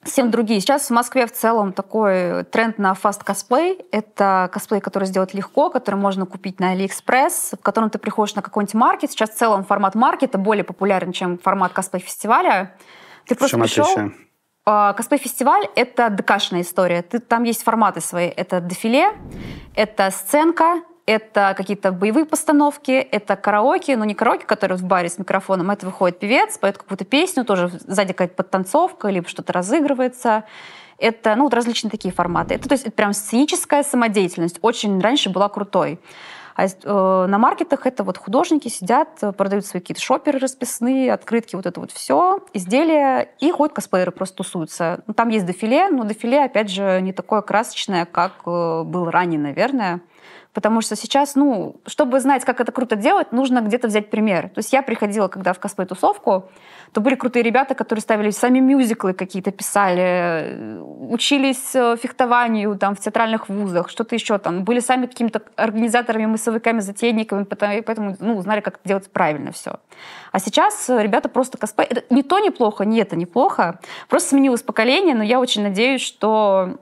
всем другие. Сейчас в Москве в целом такой тренд на фаст косплей. Это косплей, который сделать легко, который можно купить на Алиэкспресс, в котором ты приходишь на какой-нибудь маркет. Сейчас в целом формат маркета более популярен, чем формат косплей-фестиваля. Ты просто пришел, отличие? А, Косплей-фестиваль — это ДКшная история. Ты, там есть форматы свои. Это дефиле, это сценка, это какие-то боевые постановки, это караоке, но ну, не караоке, который в баре с микрофоном, а это выходит певец, поет какую-то песню, тоже сзади какая-то подтанцовка, либо что-то разыгрывается. Это ну, вот различные такие форматы. Это, то есть это прям сценическая самодеятельность. Очень раньше была крутой. А э, на маркетах это вот художники сидят, э, продают свои какие-то шоперы расписные, открытки, вот это вот все, изделия, и ходят косплееры, просто тусуются. Ну, там есть дофиле, но дофиле, опять же, не такое красочное, как э, был ранее, наверное. Потому что сейчас, ну, чтобы знать, как это круто делать, нужно где-то взять пример. То есть я приходила, когда в косплей-тусовку, то были крутые ребята, которые ставили сами мюзиклы какие-то, писали, э, учились э, фехтованию там в театральных вузах, что-то еще там. Были сами какими-то организаторами, мысовиками, затейниками, поэтому, ну, знали, как делать правильно все. А сейчас ребята просто косплей... Это не то неплохо, не это неплохо. Просто сменилось поколение, но я очень надеюсь, что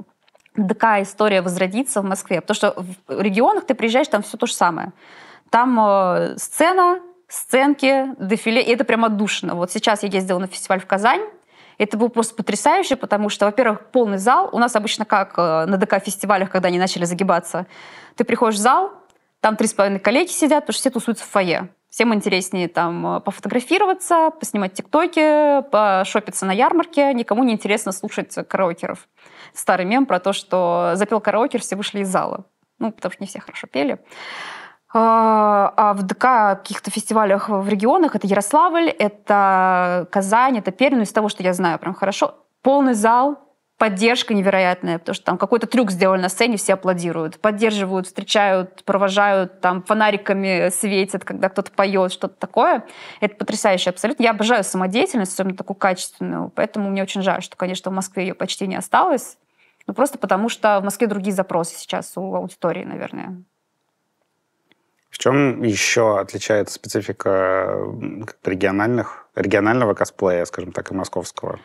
такая история возродится в Москве. Потому что в регионах ты приезжаешь, там все то же самое. Там э, сцена, сценки, дефиле, и это прям отдушно. Вот сейчас я ездила на фестиваль в Казань, это было просто потрясающе, потому что, во-первых, полный зал. У нас обычно как э, на ДК-фестивалях, когда они начали загибаться. Ты приходишь в зал, там три с половиной коллеги сидят, потому что все тусуются в фойе. Всем интереснее там э, пофотографироваться, поснимать тиктоки, пошопиться на ярмарке. Никому не интересно слушать караокеров. Старый мем про то, что запел караокер, все вышли из зала. Ну, потому что не все хорошо пели. А, а в ДК каких-то фестивалях в регионах это Ярославль, это Казань, это Пермь, ну, из того, что я знаю прям хорошо, полный зал, поддержка невероятная, потому что там какой-то трюк сделали на сцене, все аплодируют, поддерживают, встречают, провожают, там фонариками светят, когда кто-то поет, что-то такое. Это потрясающе абсолютно. Я обожаю самодеятельность, особенно такую качественную, поэтому мне очень жаль, что, конечно, в Москве ее почти не осталось. Ну, просто потому что в Москве другие запросы сейчас у аудитории, наверное. В чем еще отличается специфика региональных, регионального косплея, скажем так, и московского?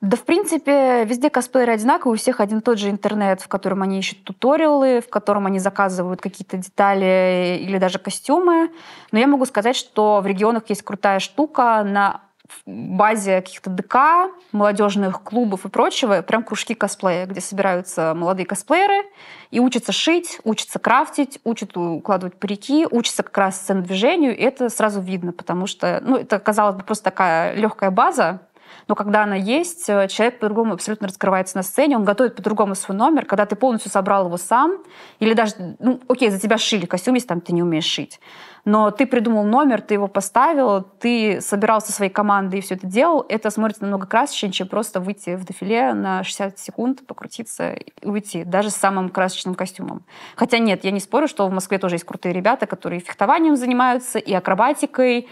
Да, в принципе, везде косплееры одинаковые, у всех один и тот же интернет, в котором они ищут туториалы, в котором они заказывают какие-то детали или даже костюмы. Но я могу сказать, что в регионах есть крутая штука на базе каких-то ДК, молодежных клубов и прочего, прям кружки косплея, где собираются молодые косплееры и учатся шить, учатся крафтить, учат укладывать парики, учатся как раз сцен движению. И это сразу видно, потому что ну, это, казалось бы, просто такая легкая база, но когда она есть, э, человек по-другому абсолютно раскрывается на сцене, он готовит по-другому свой номер, когда ты полностью собрал его сам, или даже, ну, окей, за тебя шили костюм, если там ты не умеешь шить, но ты придумал номер, ты его поставил, ты собирался своей командой и все это делал, это смотрится намного красочнее, чем просто выйти в дефиле на 60 секунд, покрутиться и уйти, даже с самым красочным костюмом. Хотя нет, я не спорю, что в Москве тоже есть крутые ребята, которые и фехтованием занимаются, и акробатикой,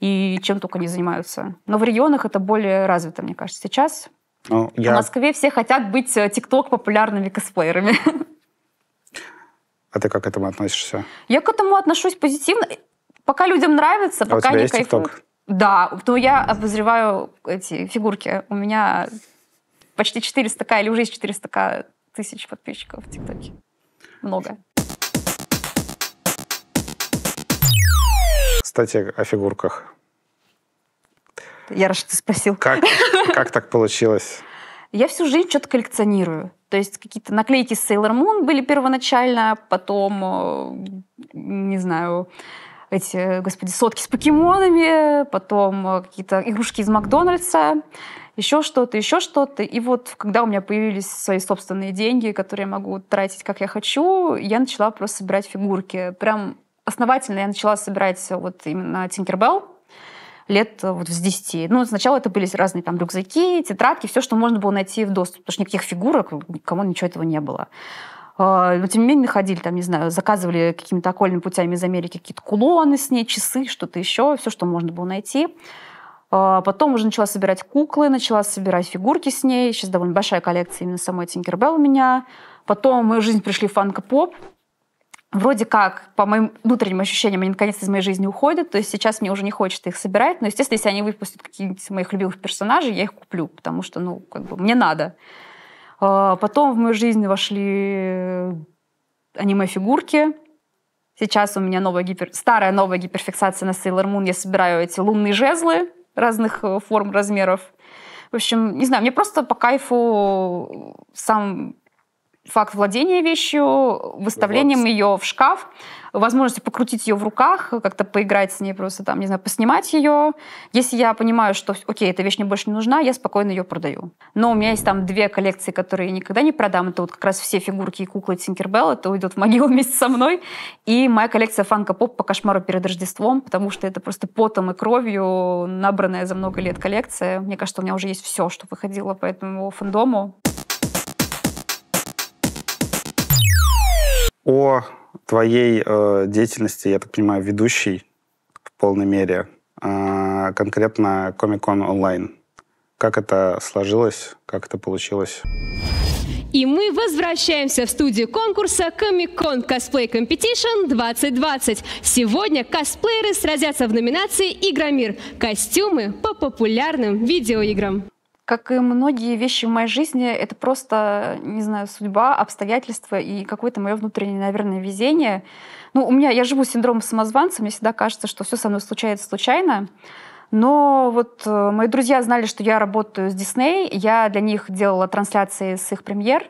и чем только не занимаются. Но в регионах это более развито, мне кажется, сейчас. Ну, я... В Москве все хотят быть тикток э, популярными косплеерами. А ты как к этому относишься? Я к этому отношусь позитивно. Пока людям нравится, а пока у тебя не кайфуют. Да, но я обозреваю эти фигурки. У меня почти 400к или уже есть 400к тысяч подписчиков в ТикТоке. Много. Кстати, о фигурках. Я рад, что ты спросил. Как, как так получилось? Я всю жизнь что-то коллекционирую. То есть какие-то наклейки с Sailor Moon были первоначально, а потом, э, не знаю, эти, господи, сотки с покемонами, потом э, какие-то игрушки из Макдональдса, еще что-то, еще что-то. И вот когда у меня появились свои собственные деньги, которые я могу тратить, как я хочу, я начала просто собирать фигурки. Прям основательно я начала собирать вот именно Tinkerbell лет э, вот с 10. Ну, сначала это были разные там рюкзаки, тетрадки, все, что можно было найти в доступ, потому что никаких фигурок, никому ничего этого не было. А, но тем не менее ходили, там, не знаю, заказывали какими-то окольными путями из Америки какие-то кулоны с ней, часы, что-то еще, все, что можно было найти. А, потом уже начала собирать куклы, начала собирать фигурки с ней. Сейчас довольно большая коллекция именно самой Тинкербелл у меня. Потом в мою жизнь пришли фанк поп вроде как, по моим внутренним ощущениям, они наконец из моей жизни уходят. То есть сейчас мне уже не хочется их собирать. Но, естественно, если они выпустят каких-нибудь моих любимых персонажей, я их куплю, потому что, ну, как бы, мне надо. А, потом в мою жизнь вошли аниме-фигурки. Сейчас у меня новая гипер... старая новая гиперфиксация на Sailor Moon. Я собираю эти лунные жезлы разных э, форм, размеров. В общем, не знаю, мне просто по кайфу сам факт владения вещью, выставлением вот. ее в шкаф, возможность покрутить ее в руках, как-то поиграть с ней, просто там, не знаю, поснимать ее. Если я понимаю, что, окей, эта вещь мне больше не нужна, я спокойно ее продаю. Но у меня есть там две коллекции, которые я никогда не продам. Это вот как раз все фигурки и куклы Тинкербелл, это уйдет в могилу вместе со мной. И моя коллекция фанка-поп по кошмару перед Рождеством, потому что это просто потом и кровью набранная за много лет коллекция. Мне кажется, у меня уже есть все, что выходило по этому фандому. О твоей э, деятельности, я так понимаю, ведущей в полной мере, э, конкретно Comic-Con онлайн. Как это сложилось, как это получилось? И мы возвращаемся в студию конкурса Comic Con Cosplay Competition 2020. Сегодня косплееры сразятся в номинации «Игромир» – костюмы по популярным видеоиграм как и многие вещи в моей жизни, это просто, не знаю, судьба, обстоятельства и какое-то мое внутреннее, наверное, везение. Ну, у меня, я живу с синдромом самозванца, мне всегда кажется, что все со мной случается случайно. Но вот э, мои друзья знали, что я работаю с Дисней, я для них делала трансляции с их премьер,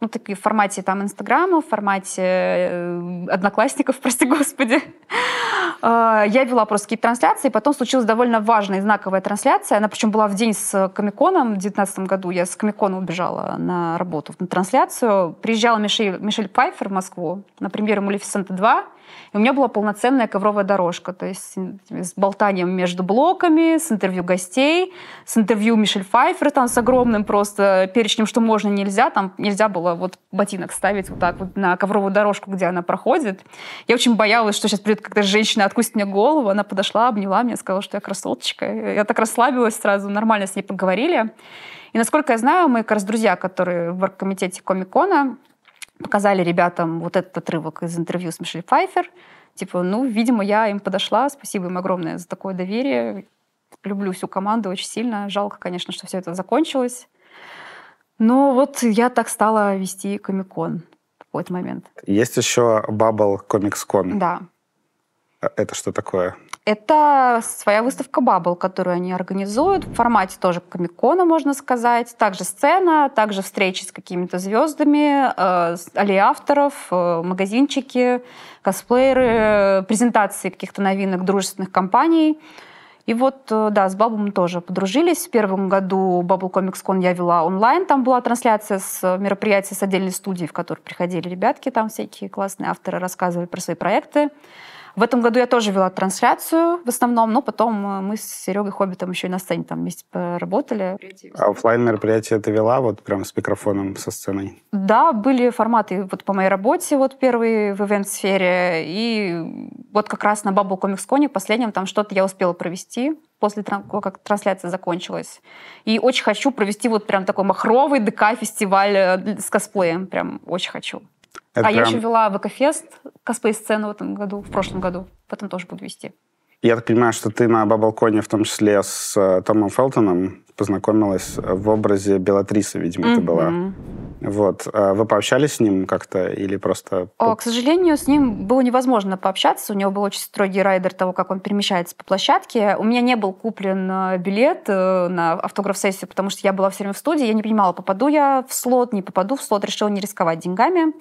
ну, такие в формате там Инстаграма, в формате э, Одноклассников, прости господи. А, я вела просто какие-то трансляции, потом случилась довольно важная и знаковая трансляция. Она причем была в день с Комиконом в 2019 году. Я с Комикона убежала на работу, на трансляцию. Приезжала Мишель, Мишель Пайфер в Москву на премьеру «Малефисента 2». И у меня была полноценная ковровая дорожка, то есть с болтанием между блоками, с интервью гостей, с интервью Мишель Файфер там с огромным просто перечнем, что можно, нельзя. Там нельзя было вот ботинок ставить вот так вот на ковровую дорожку, где она проходит. Я очень боялась, что сейчас придет какая-то женщина, откусит мне голову. Она подошла, обняла меня, сказала, что я красоточка. Я так расслабилась сразу, нормально с ней поговорили. И насколько я знаю, мы как раз друзья, которые в оргкомитете Комикона, показали ребятам вот этот отрывок из интервью с Мишель Пфайфер. Типа, ну, видимо, я им подошла. Спасибо им огромное за такое доверие. Люблю всю команду очень сильно. Жалко, конечно, что все это закончилось. Но вот я так стала вести комикон в этот момент. Есть еще Bubble Comics Con. Да. А это что такое? Это своя выставка «Бабл», которую они организуют в формате тоже комикона, можно сказать. Также сцена, также встречи с какими-то звездами, э, али авторов, э, магазинчики, косплееры, презентации каких-то новинок дружественных компаний. И вот, э, да, с мы тоже подружились. В первом году Бабл Комикс Кон я вела онлайн. Там была трансляция с мероприятия с отдельной студией, в которую приходили ребятки. Там всякие классные авторы рассказывали про свои проекты. В этом году я тоже вела трансляцию в основном, но потом э, мы с Серегой Хоббитом еще и на сцене там вместе поработали. А офлайн мероприятие ты вела вот прям с микрофоном, со сценой? Да, были форматы вот по моей работе вот первый в ивент-сфере, и вот как раз на Бабу Комикс Коне последнем там что-то я успела провести после того, как трансляция закончилась. И очень хочу провести вот прям такой махровый ДК-фестиваль э, с косплеем. Прям очень хочу. А Это а прям... я еще вела в фест косплей-сцену в этом году, в прошлом году. Потом тоже буду вести. Я так понимаю, что ты на Бабалконе, в том числе с э, Томом Фелтоном, познакомилась в образе Белатрисы, видимо, mm-hmm. ты была. Вот. А вы пообщались с ним как-то или просто... О, к сожалению, с ним было невозможно пообщаться. У него был очень строгий райдер того, как он перемещается по площадке. У меня не был куплен э, билет э, на автограф-сессию, потому что я была все время в студии. Я не понимала, попаду я в слот, не попаду в слот. Решила не рисковать деньгами.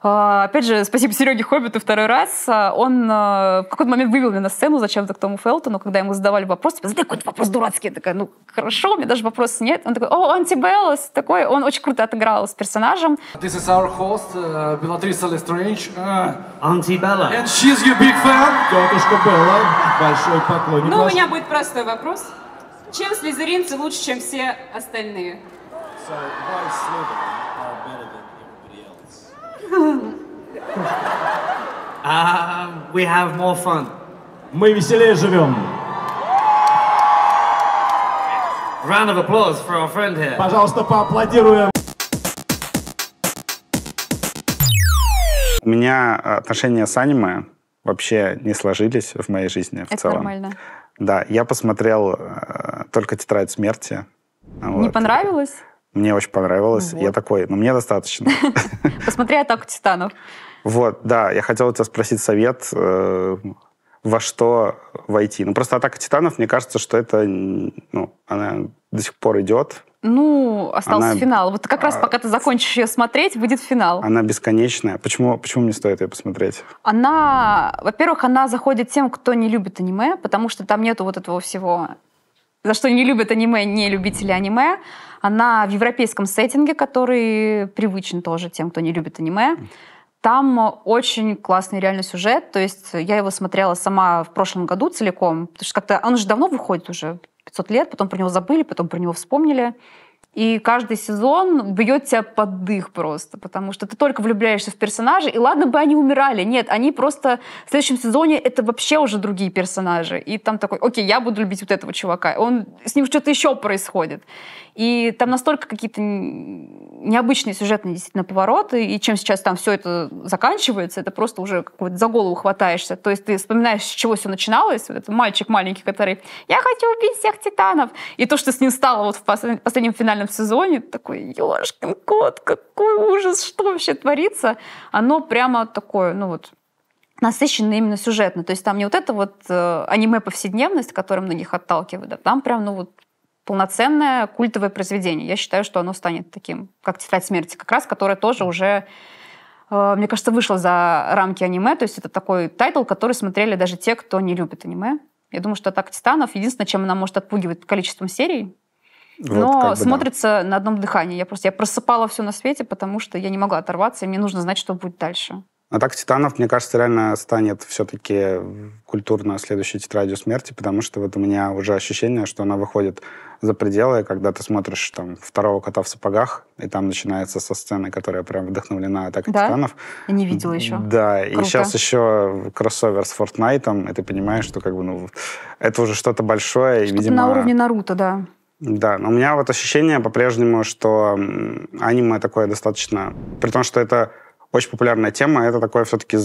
А, опять же, спасибо Сереге Хоббиту второй раз. А, он а, в какой-то момент вывел меня на сцену зачем-то к Тому Фелтону, когда ему задавали вопрос, типа, задай какой-то вопрос дурацкий. Я такая, ну, хорошо, у меня даже вопроса нет. Он такой, о, антибеллас, такой. Он очень круто отыграл с персонажем. This is our host, uh, Белатриса Лестранge. Uh, Антибелла. And she's your big fan. Тетушка Белла, большой поклонник. Ну, у меня будет простой вопрос. Чем слизеринцы лучше, чем все остальные? So, why we have more fun. Мы веселее живем. Round of applause for our friend here. Пожалуйста, поаплодируем. У меня а, отношения с аниме вообще не сложились в моей жизни в Это целом. нормально. Да, я посмотрел э, только «Тетрадь смерти». Не вот. понравилось? Мне очень понравилось. Ну вот. Я такой, ну мне достаточно. Посмотри «Атаку титанов». Вот, да, я хотел у тебя спросить совет, э, во что войти. Ну, просто «Атака титанов», мне кажется, что это, ну, она до сих пор идет. Ну, остался она, финал. Вот как раз а, пока ты закончишь ее смотреть, выйдет финал. Она бесконечная. Почему, почему мне стоит ее посмотреть? Она, во-первых, она заходит тем, кто не любит аниме, потому что там нету вот этого всего за что не любят аниме не любители аниме. Она в европейском сеттинге, который привычен тоже тем, кто не любит аниме. Там очень классный реальный сюжет, то есть я его смотрела сама в прошлом году целиком, потому что как-то он уже давно выходит уже, 500 лет, потом про него забыли, потом про него вспомнили. И каждый сезон бьет тебя под дых просто, потому что ты только влюбляешься в персонажей, и ладно бы они умирали, нет, они просто в следующем сезоне это вообще уже другие персонажи. И там такой, окей, я буду любить вот этого чувака, он, с ним что-то еще происходит. И там настолько какие-то необычные сюжетные действительно повороты, и чем сейчас там все это заканчивается, это просто уже какое-то за голову хватаешься. То есть ты вспоминаешь, с чего все начиналось. Вот этот мальчик маленький, который «Я хочу убить всех титанов!» И то, что с ним стало вот в последнем финальном сезоне, такой «Ёшкин кот, какой ужас, что вообще творится?» Оно прямо такое, ну вот, насыщенно именно сюжетно. То есть там не вот эта вот э, аниме-повседневность, которая многих отталкивает, а там прям, ну вот, полноценное культовое произведение. Я считаю, что оно станет таким, как «Тетрадь смерти», как раз, которое тоже уже э, мне кажется, вышло за рамки аниме. То есть это такой тайтл, который смотрели даже те, кто не любит аниме. Я думаю, что «Атака Титанов» единственное, чем она может отпугивать количеством серий, вот, но как бы, смотрится да. на одном дыхании. Я просто я просыпала все на свете, потому что я не могла оторваться, и мне нужно знать, что будет дальше. А так «Титанов», мне кажется, реально станет все-таки культурно следующей тетрадью смерти, потому что вот у меня уже ощущение, что она выходит за пределы, когда ты смотришь там «Второго кота в сапогах», и там начинается со сцены, которая прям вдохновлена «Атакой да? титанов». Да, не видела еще. Да, Круто. и сейчас еще кроссовер с Fortnite, и ты понимаешь, что как бы, ну, это уже что-то большое. Что-то и, видимо, на уровне Наруто, да. Да, но у меня вот ощущение по-прежнему, что аниме такое достаточно... При том, что это очень популярная тема. Это такое все-таки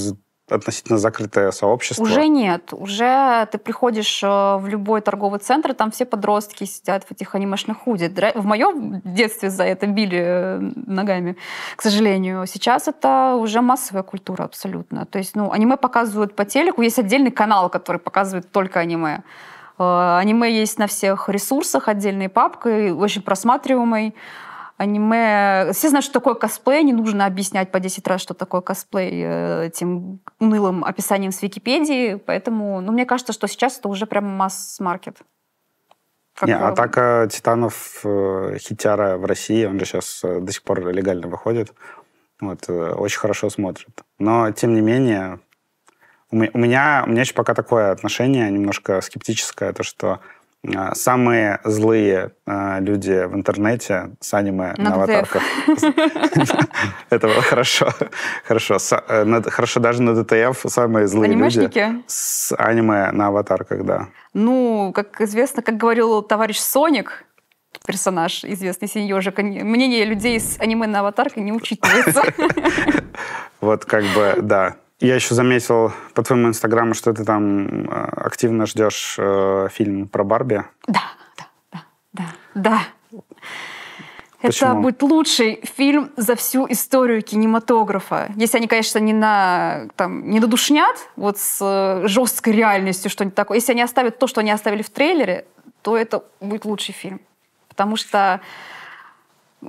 относительно закрытое сообщество? Уже нет. Уже ты приходишь э, в любой торговый центр, там все подростки сидят в этих анимешных худи. В моем детстве за это били э, ногами, к сожалению. Сейчас это уже массовая культура абсолютно. То есть, ну, аниме показывают по телеку, есть отдельный канал, который показывает только аниме. Э, аниме есть на всех ресурсах, отдельной папкой, очень просматриваемой аниме. Все знают, что такое косплей, не нужно объяснять по 10 раз, что такое косплей э, этим унылым описанием с Википедии. Поэтому, ну, мне кажется, что сейчас это уже прям масс-маркет. не, здорово. атака титанов э, хитяра в России, он же сейчас э, до сих пор легально выходит. Вот, очень хорошо смотрит. Но, тем не менее, у меня, у меня еще пока такое отношение немножко скептическое, то, что а, самые злые э, люди в интернете с аниме на аватарках. Это хорошо. Хорошо. Э, хорошо даже на ДТФ самые злые люди с аниме на аватарках, да. Ну, как известно, как говорил товарищ Соник, персонаж, известный синьежик, мнение людей с аниме на аватарках не учитывается. Вот как бы, да, я еще заметил по твоему инстаграму, что ты там э, активно ждешь э, фильм про Барби. Да, да, да, да, да. Почему? Это будет лучший фильм за всю историю кинематографа. Если они, конечно, не, на, там, не надушнят вот с э, жесткой реальностью что-нибудь такое. Если они оставят то, что они оставили в трейлере, то это будет лучший фильм. Потому что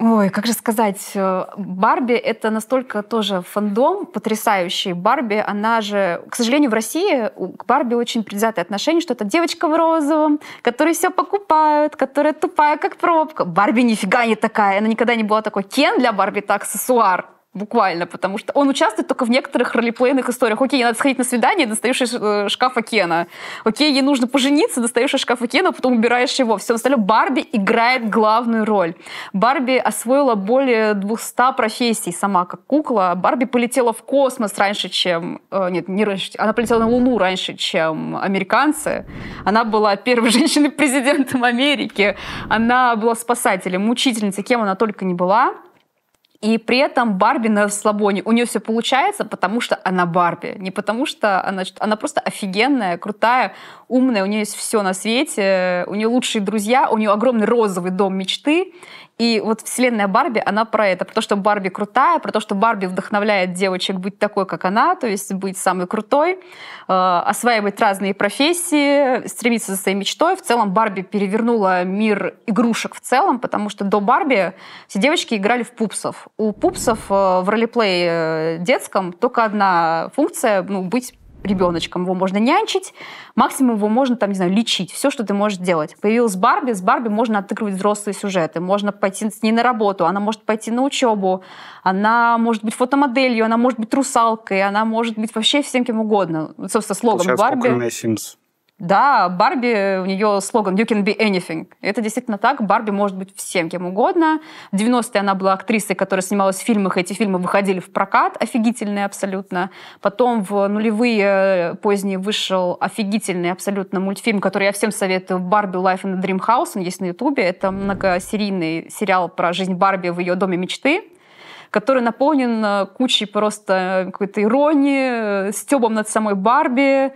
Ой, как же сказать, э, Барби это настолько тоже фандом потрясающий. Барби, она же, к сожалению, в России к Барби очень предвзятое отношение, что это девочка в розовом, которая все покупают, которая тупая, как пробка. Барби нифига не такая, она никогда не была такой. Кен для Барби так, сессуар. Буквально, потому что он участвует только в некоторых ролеплейных историях. Окей, ей надо сходить на свидание, достаешь из э, шкафа Кена. Окей, ей нужно пожениться, достаешь из шкафа Кена, а потом убираешь его. Все остальное. Барби играет главную роль. Барби освоила более 200 профессий сама, как кукла. Барби полетела в космос раньше, чем... Э, нет, не раньше. Она полетела на Луну раньше, чем американцы. Она была первой женщиной-президентом Америки. Она была спасателем, учительницей, кем она только не была. И при этом Барби на слабоне. У нее все получается, потому что она Барби. Не потому что она... Она просто офигенная, крутая, умная. У нее есть все на свете. У нее лучшие друзья. У нее огромный розовый дом мечты. И вот вселенная Барби, она про это, про то, что Барби крутая, про то, что Барби вдохновляет девочек быть такой, как она, то есть быть самой крутой, э, осваивать разные профессии, стремиться за своей мечтой. В целом Барби перевернула мир игрушек в целом, потому что до Барби все девочки играли в пупсов. У пупсов э, в ролеплее э, детском только одна функция ну, — быть ребеночком. Его можно нянчить, максимум его можно, там, не знаю, лечить. Все, что ты можешь делать. Появилась Барби, с Барби можно отыгрывать взрослые сюжеты. Можно пойти с ней на работу, она может пойти на учебу, она может быть фотомоделью, она может быть русалкой, она может быть вообще всем кем угодно. Ну, собственно, слоган Получается, Барби... Кукольная да, Барби, у нее слоган «You can be anything». Это действительно так. Барби может быть всем кем угодно. В 90-е она была актрисой, которая снималась в фильмах. Эти фильмы выходили в прокат, офигительные абсолютно. Потом в нулевые поздние вышел офигительный абсолютно мультфильм, который я всем советую. «Барби Life in the Dream House». Он есть на Ютубе. Это многосерийный сериал про жизнь Барби в ее доме мечты который наполнен кучей просто какой-то иронии, э, стебом над самой Барби.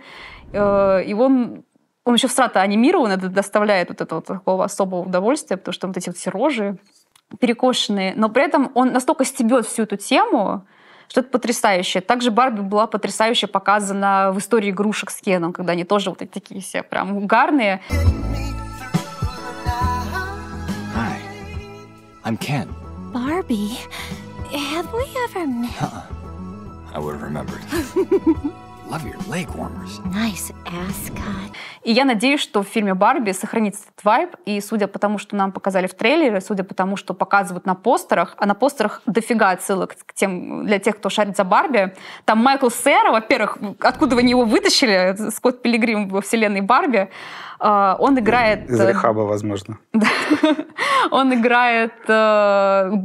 Э, и он он еще в страта анимирован, это доставляет вот этого такого особого удовольствия, потому что вот эти вот все рожи перекошенные, но при этом он настолько стебет всю эту тему, что это потрясающе. Также Барби была потрясающе показана в истории игрушек с Кеном, когда они тоже вот эти такие все прям угарные. Hi, I'm Ken. Barbie, have we ever met? Uh -uh. I would have remembered. Nice и я надеюсь, что в фильме «Барби» сохранится этот вайб. И судя по тому, что нам показали в трейлере, судя по тому, что показывают на постерах, а на постерах дофига отсылок к тем, для тех, кто шарит за Барби. Там Майкл Сера, во-первых, откуда вы не его вытащили, Скотт Пилигрим во вселенной Барби. А, э, он играет... Из рехаба, возможно. Он играет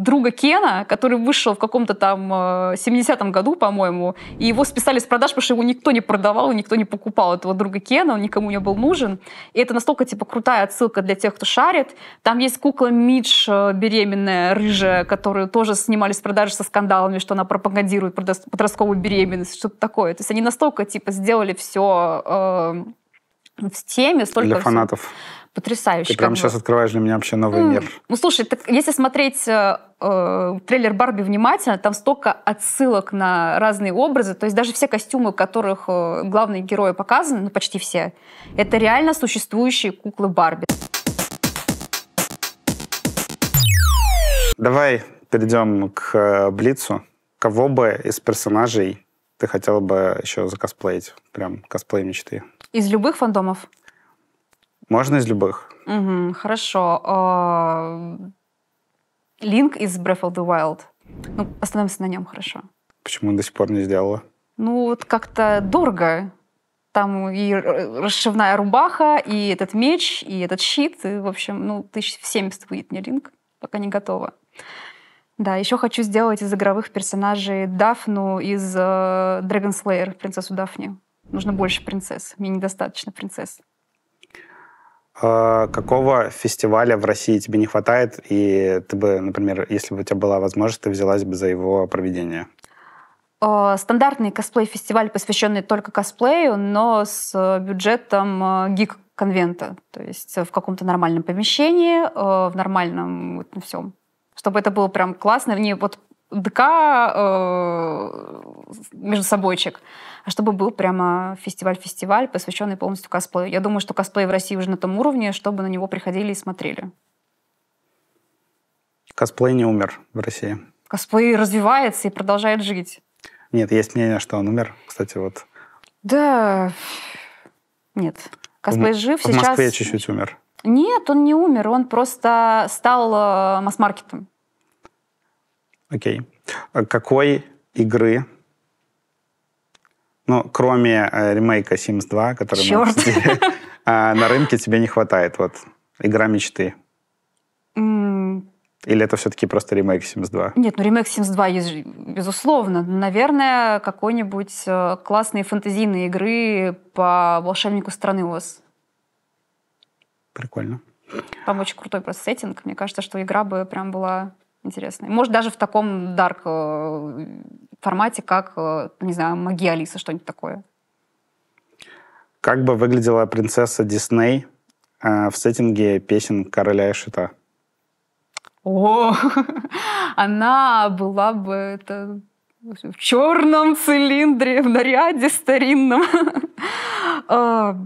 друга Кена, который вышел в каком-то там 70-м э, году, по-моему, и его списали с продаж, потому что его никто не продавал, никто не покупал этого друга Кена, он никому не был нужен. И это настолько, типа, крутая отсылка для тех, кто шарит. Там есть кукла Мидж, э, беременная, рыжая, которую тоже снимали с продажи со скандалами, что она пропагандирует подростковую беременность, что-то такое. То есть они настолько, типа, сделали все в теме, столько Для фанатов. Всего. Потрясающе. Ты прямо сейчас открываешь для меня вообще новый mm. мир. Ну, слушай, так, если смотреть э, э, трейлер Барби внимательно, там столько отсылок на разные образы. То есть даже все костюмы, в которых э, главные герои показаны, ну, почти все, это реально существующие куклы Барби. Давай перейдем к э, Блицу. Кого бы из персонажей ты хотела бы еще закосплеить? Прям косплей мечты. Из любых фандомов? Можно из любых. Угу, хорошо. А, Линк из Breath of the Wild. Ну, остановимся на нем, хорошо. Почему до сих пор не сделала? Ну, вот как-то дорого. Там и расшивная рубаха, и этот меч, и этот щит. И, в общем, ну, тысяч в семьдесят выйдет мне Линк. Пока не готова. Да, еще хочу сделать из игровых персонажей Дафну из э, Dragon Slayer, принцессу Дафни. Нужно больше принцесс. Мне недостаточно принцесс. А какого фестиваля в России тебе не хватает? И ты бы, например, если бы у тебя была возможность, ты взялась бы за его проведение? Э, стандартный косплей-фестиваль, посвященный только косплею, но с э, бюджетом э, гик-конвента. То есть в каком-то нормальном помещении, в нормальном вот, на всем чтобы это было прям классно, не вот ДК э, между собойчик, а чтобы был прямо фестиваль-фестиваль, посвященный полностью косплею. Я думаю, что косплей в России уже на том уровне, чтобы на него приходили и смотрели. Косплей не умер в России. Косплей развивается и продолжает жить. Нет, есть мнение, что он умер, кстати, вот. Да, нет. Косплей в, жив в сейчас. В Москве чуть-чуть умер. Нет, он не умер, он просто стал э, масс-маркетом. Окей. А какой игры ну, кроме э, ремейка Sims 2, который Черт. мы а, на рынке тебе не хватает. Вот игра мечты. Или это все-таки просто ремейк Sims 2? Нет, ну ремейк Sims 2, безусловно. Ну, наверное, какой-нибудь э, классные фэнтезийные игры по волшебнику страны Оз. Прикольно. Там очень крутой просто сеттинг. Мне кажется, что игра бы прям была Интересно, Может, даже в таком дарк э, формате, как, э, не знаю, «Магия Алисы», что-нибудь такое. Как бы выглядела принцесса Дисней э, в сеттинге песен «Короля и Шита»? О, она была бы это, в черном цилиндре, в наряде старинном. А,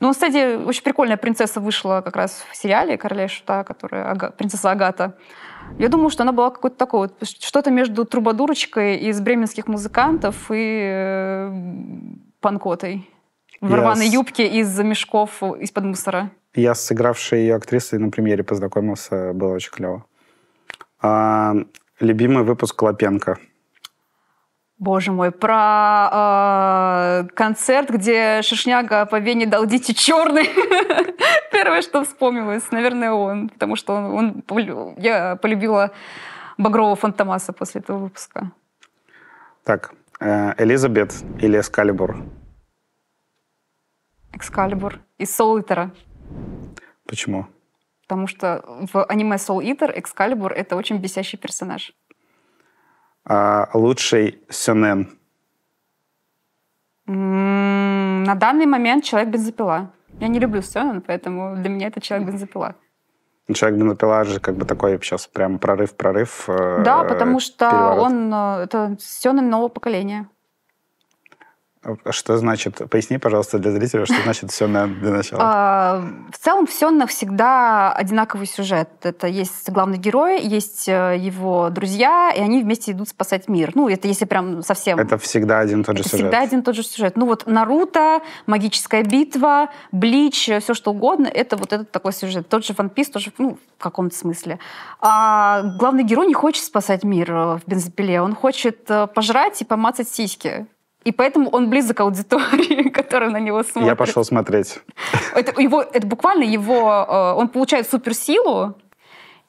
ну, кстати, очень прикольная принцесса вышла как раз в сериале «Короля и Шута», которая Ага... принцесса Агата. Я думаю, что она была какой-то такой вот, что-то между трубадурочкой из бременских музыкантов и э, панкотой. В Я рваной с... юбке из мешков из-под мусора. Я с сыгравшей ее актрисой на премьере познакомился, было очень клево. А, любимый выпуск Лапенко – Боже мой, про э, концерт, где Шишняга по Вене дал Дити черный. Первое, что вспомнилось, наверное, он, потому что он, он я полюбила Багрова Фантомаса после этого выпуска. Так, э, Элизабет или Эскалибур? Экскалибур из Soul Eater. Почему? Потому что в аниме Soul Eater Экскалибур — это очень бесящий персонаж а, лучший сёнэн? На данный момент человек бензопила. Я не люблю сёнэн, поэтому для меня это человек бензопила. Ну, человек бензопила же как бы такой сейчас прям прорыв-прорыв. Э, да, потому что переворот. он э, это сёнэн нового поколения. А а что значит, поясни, пожалуйста, для зрителя, что значит все на, для начала. А, в целом все навсегда одинаковый сюжет. Это есть главный герой, есть э, его друзья, и они вместе идут спасать мир. Ну, это если прям совсем... Это всегда один и тот же это сюжет. всегда один и тот же сюжет. Ну вот Наруто, Магическая битва, Блич, э, все что угодно, это вот этот такой сюжет. Тот же One Piece, тоже, ну, в каком-то смысле. А главный герой не хочет спасать мир э, в бензопиле, он хочет пожрать и помацать сиськи. И поэтому он близок к аудитории, которая на него смотрит. Я пошел смотреть. Это, его, это буквально его... Э, он получает суперсилу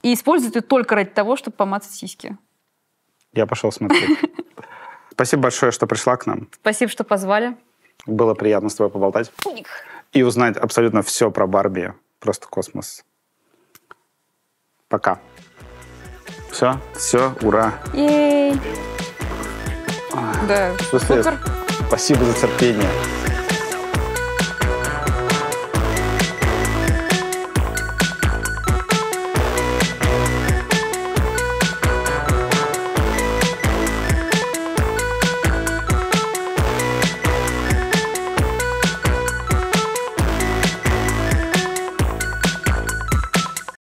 и использует ее только ради того, чтобы помацать сиськи. Я пошел смотреть. Спасибо большое, что пришла к нам. Спасибо, что позвали. Было приятно с тобой поболтать. И узнать абсолютно все про Барби. Просто космос. Пока. Все, все, ура. Ей. Да. спасибо за терпение.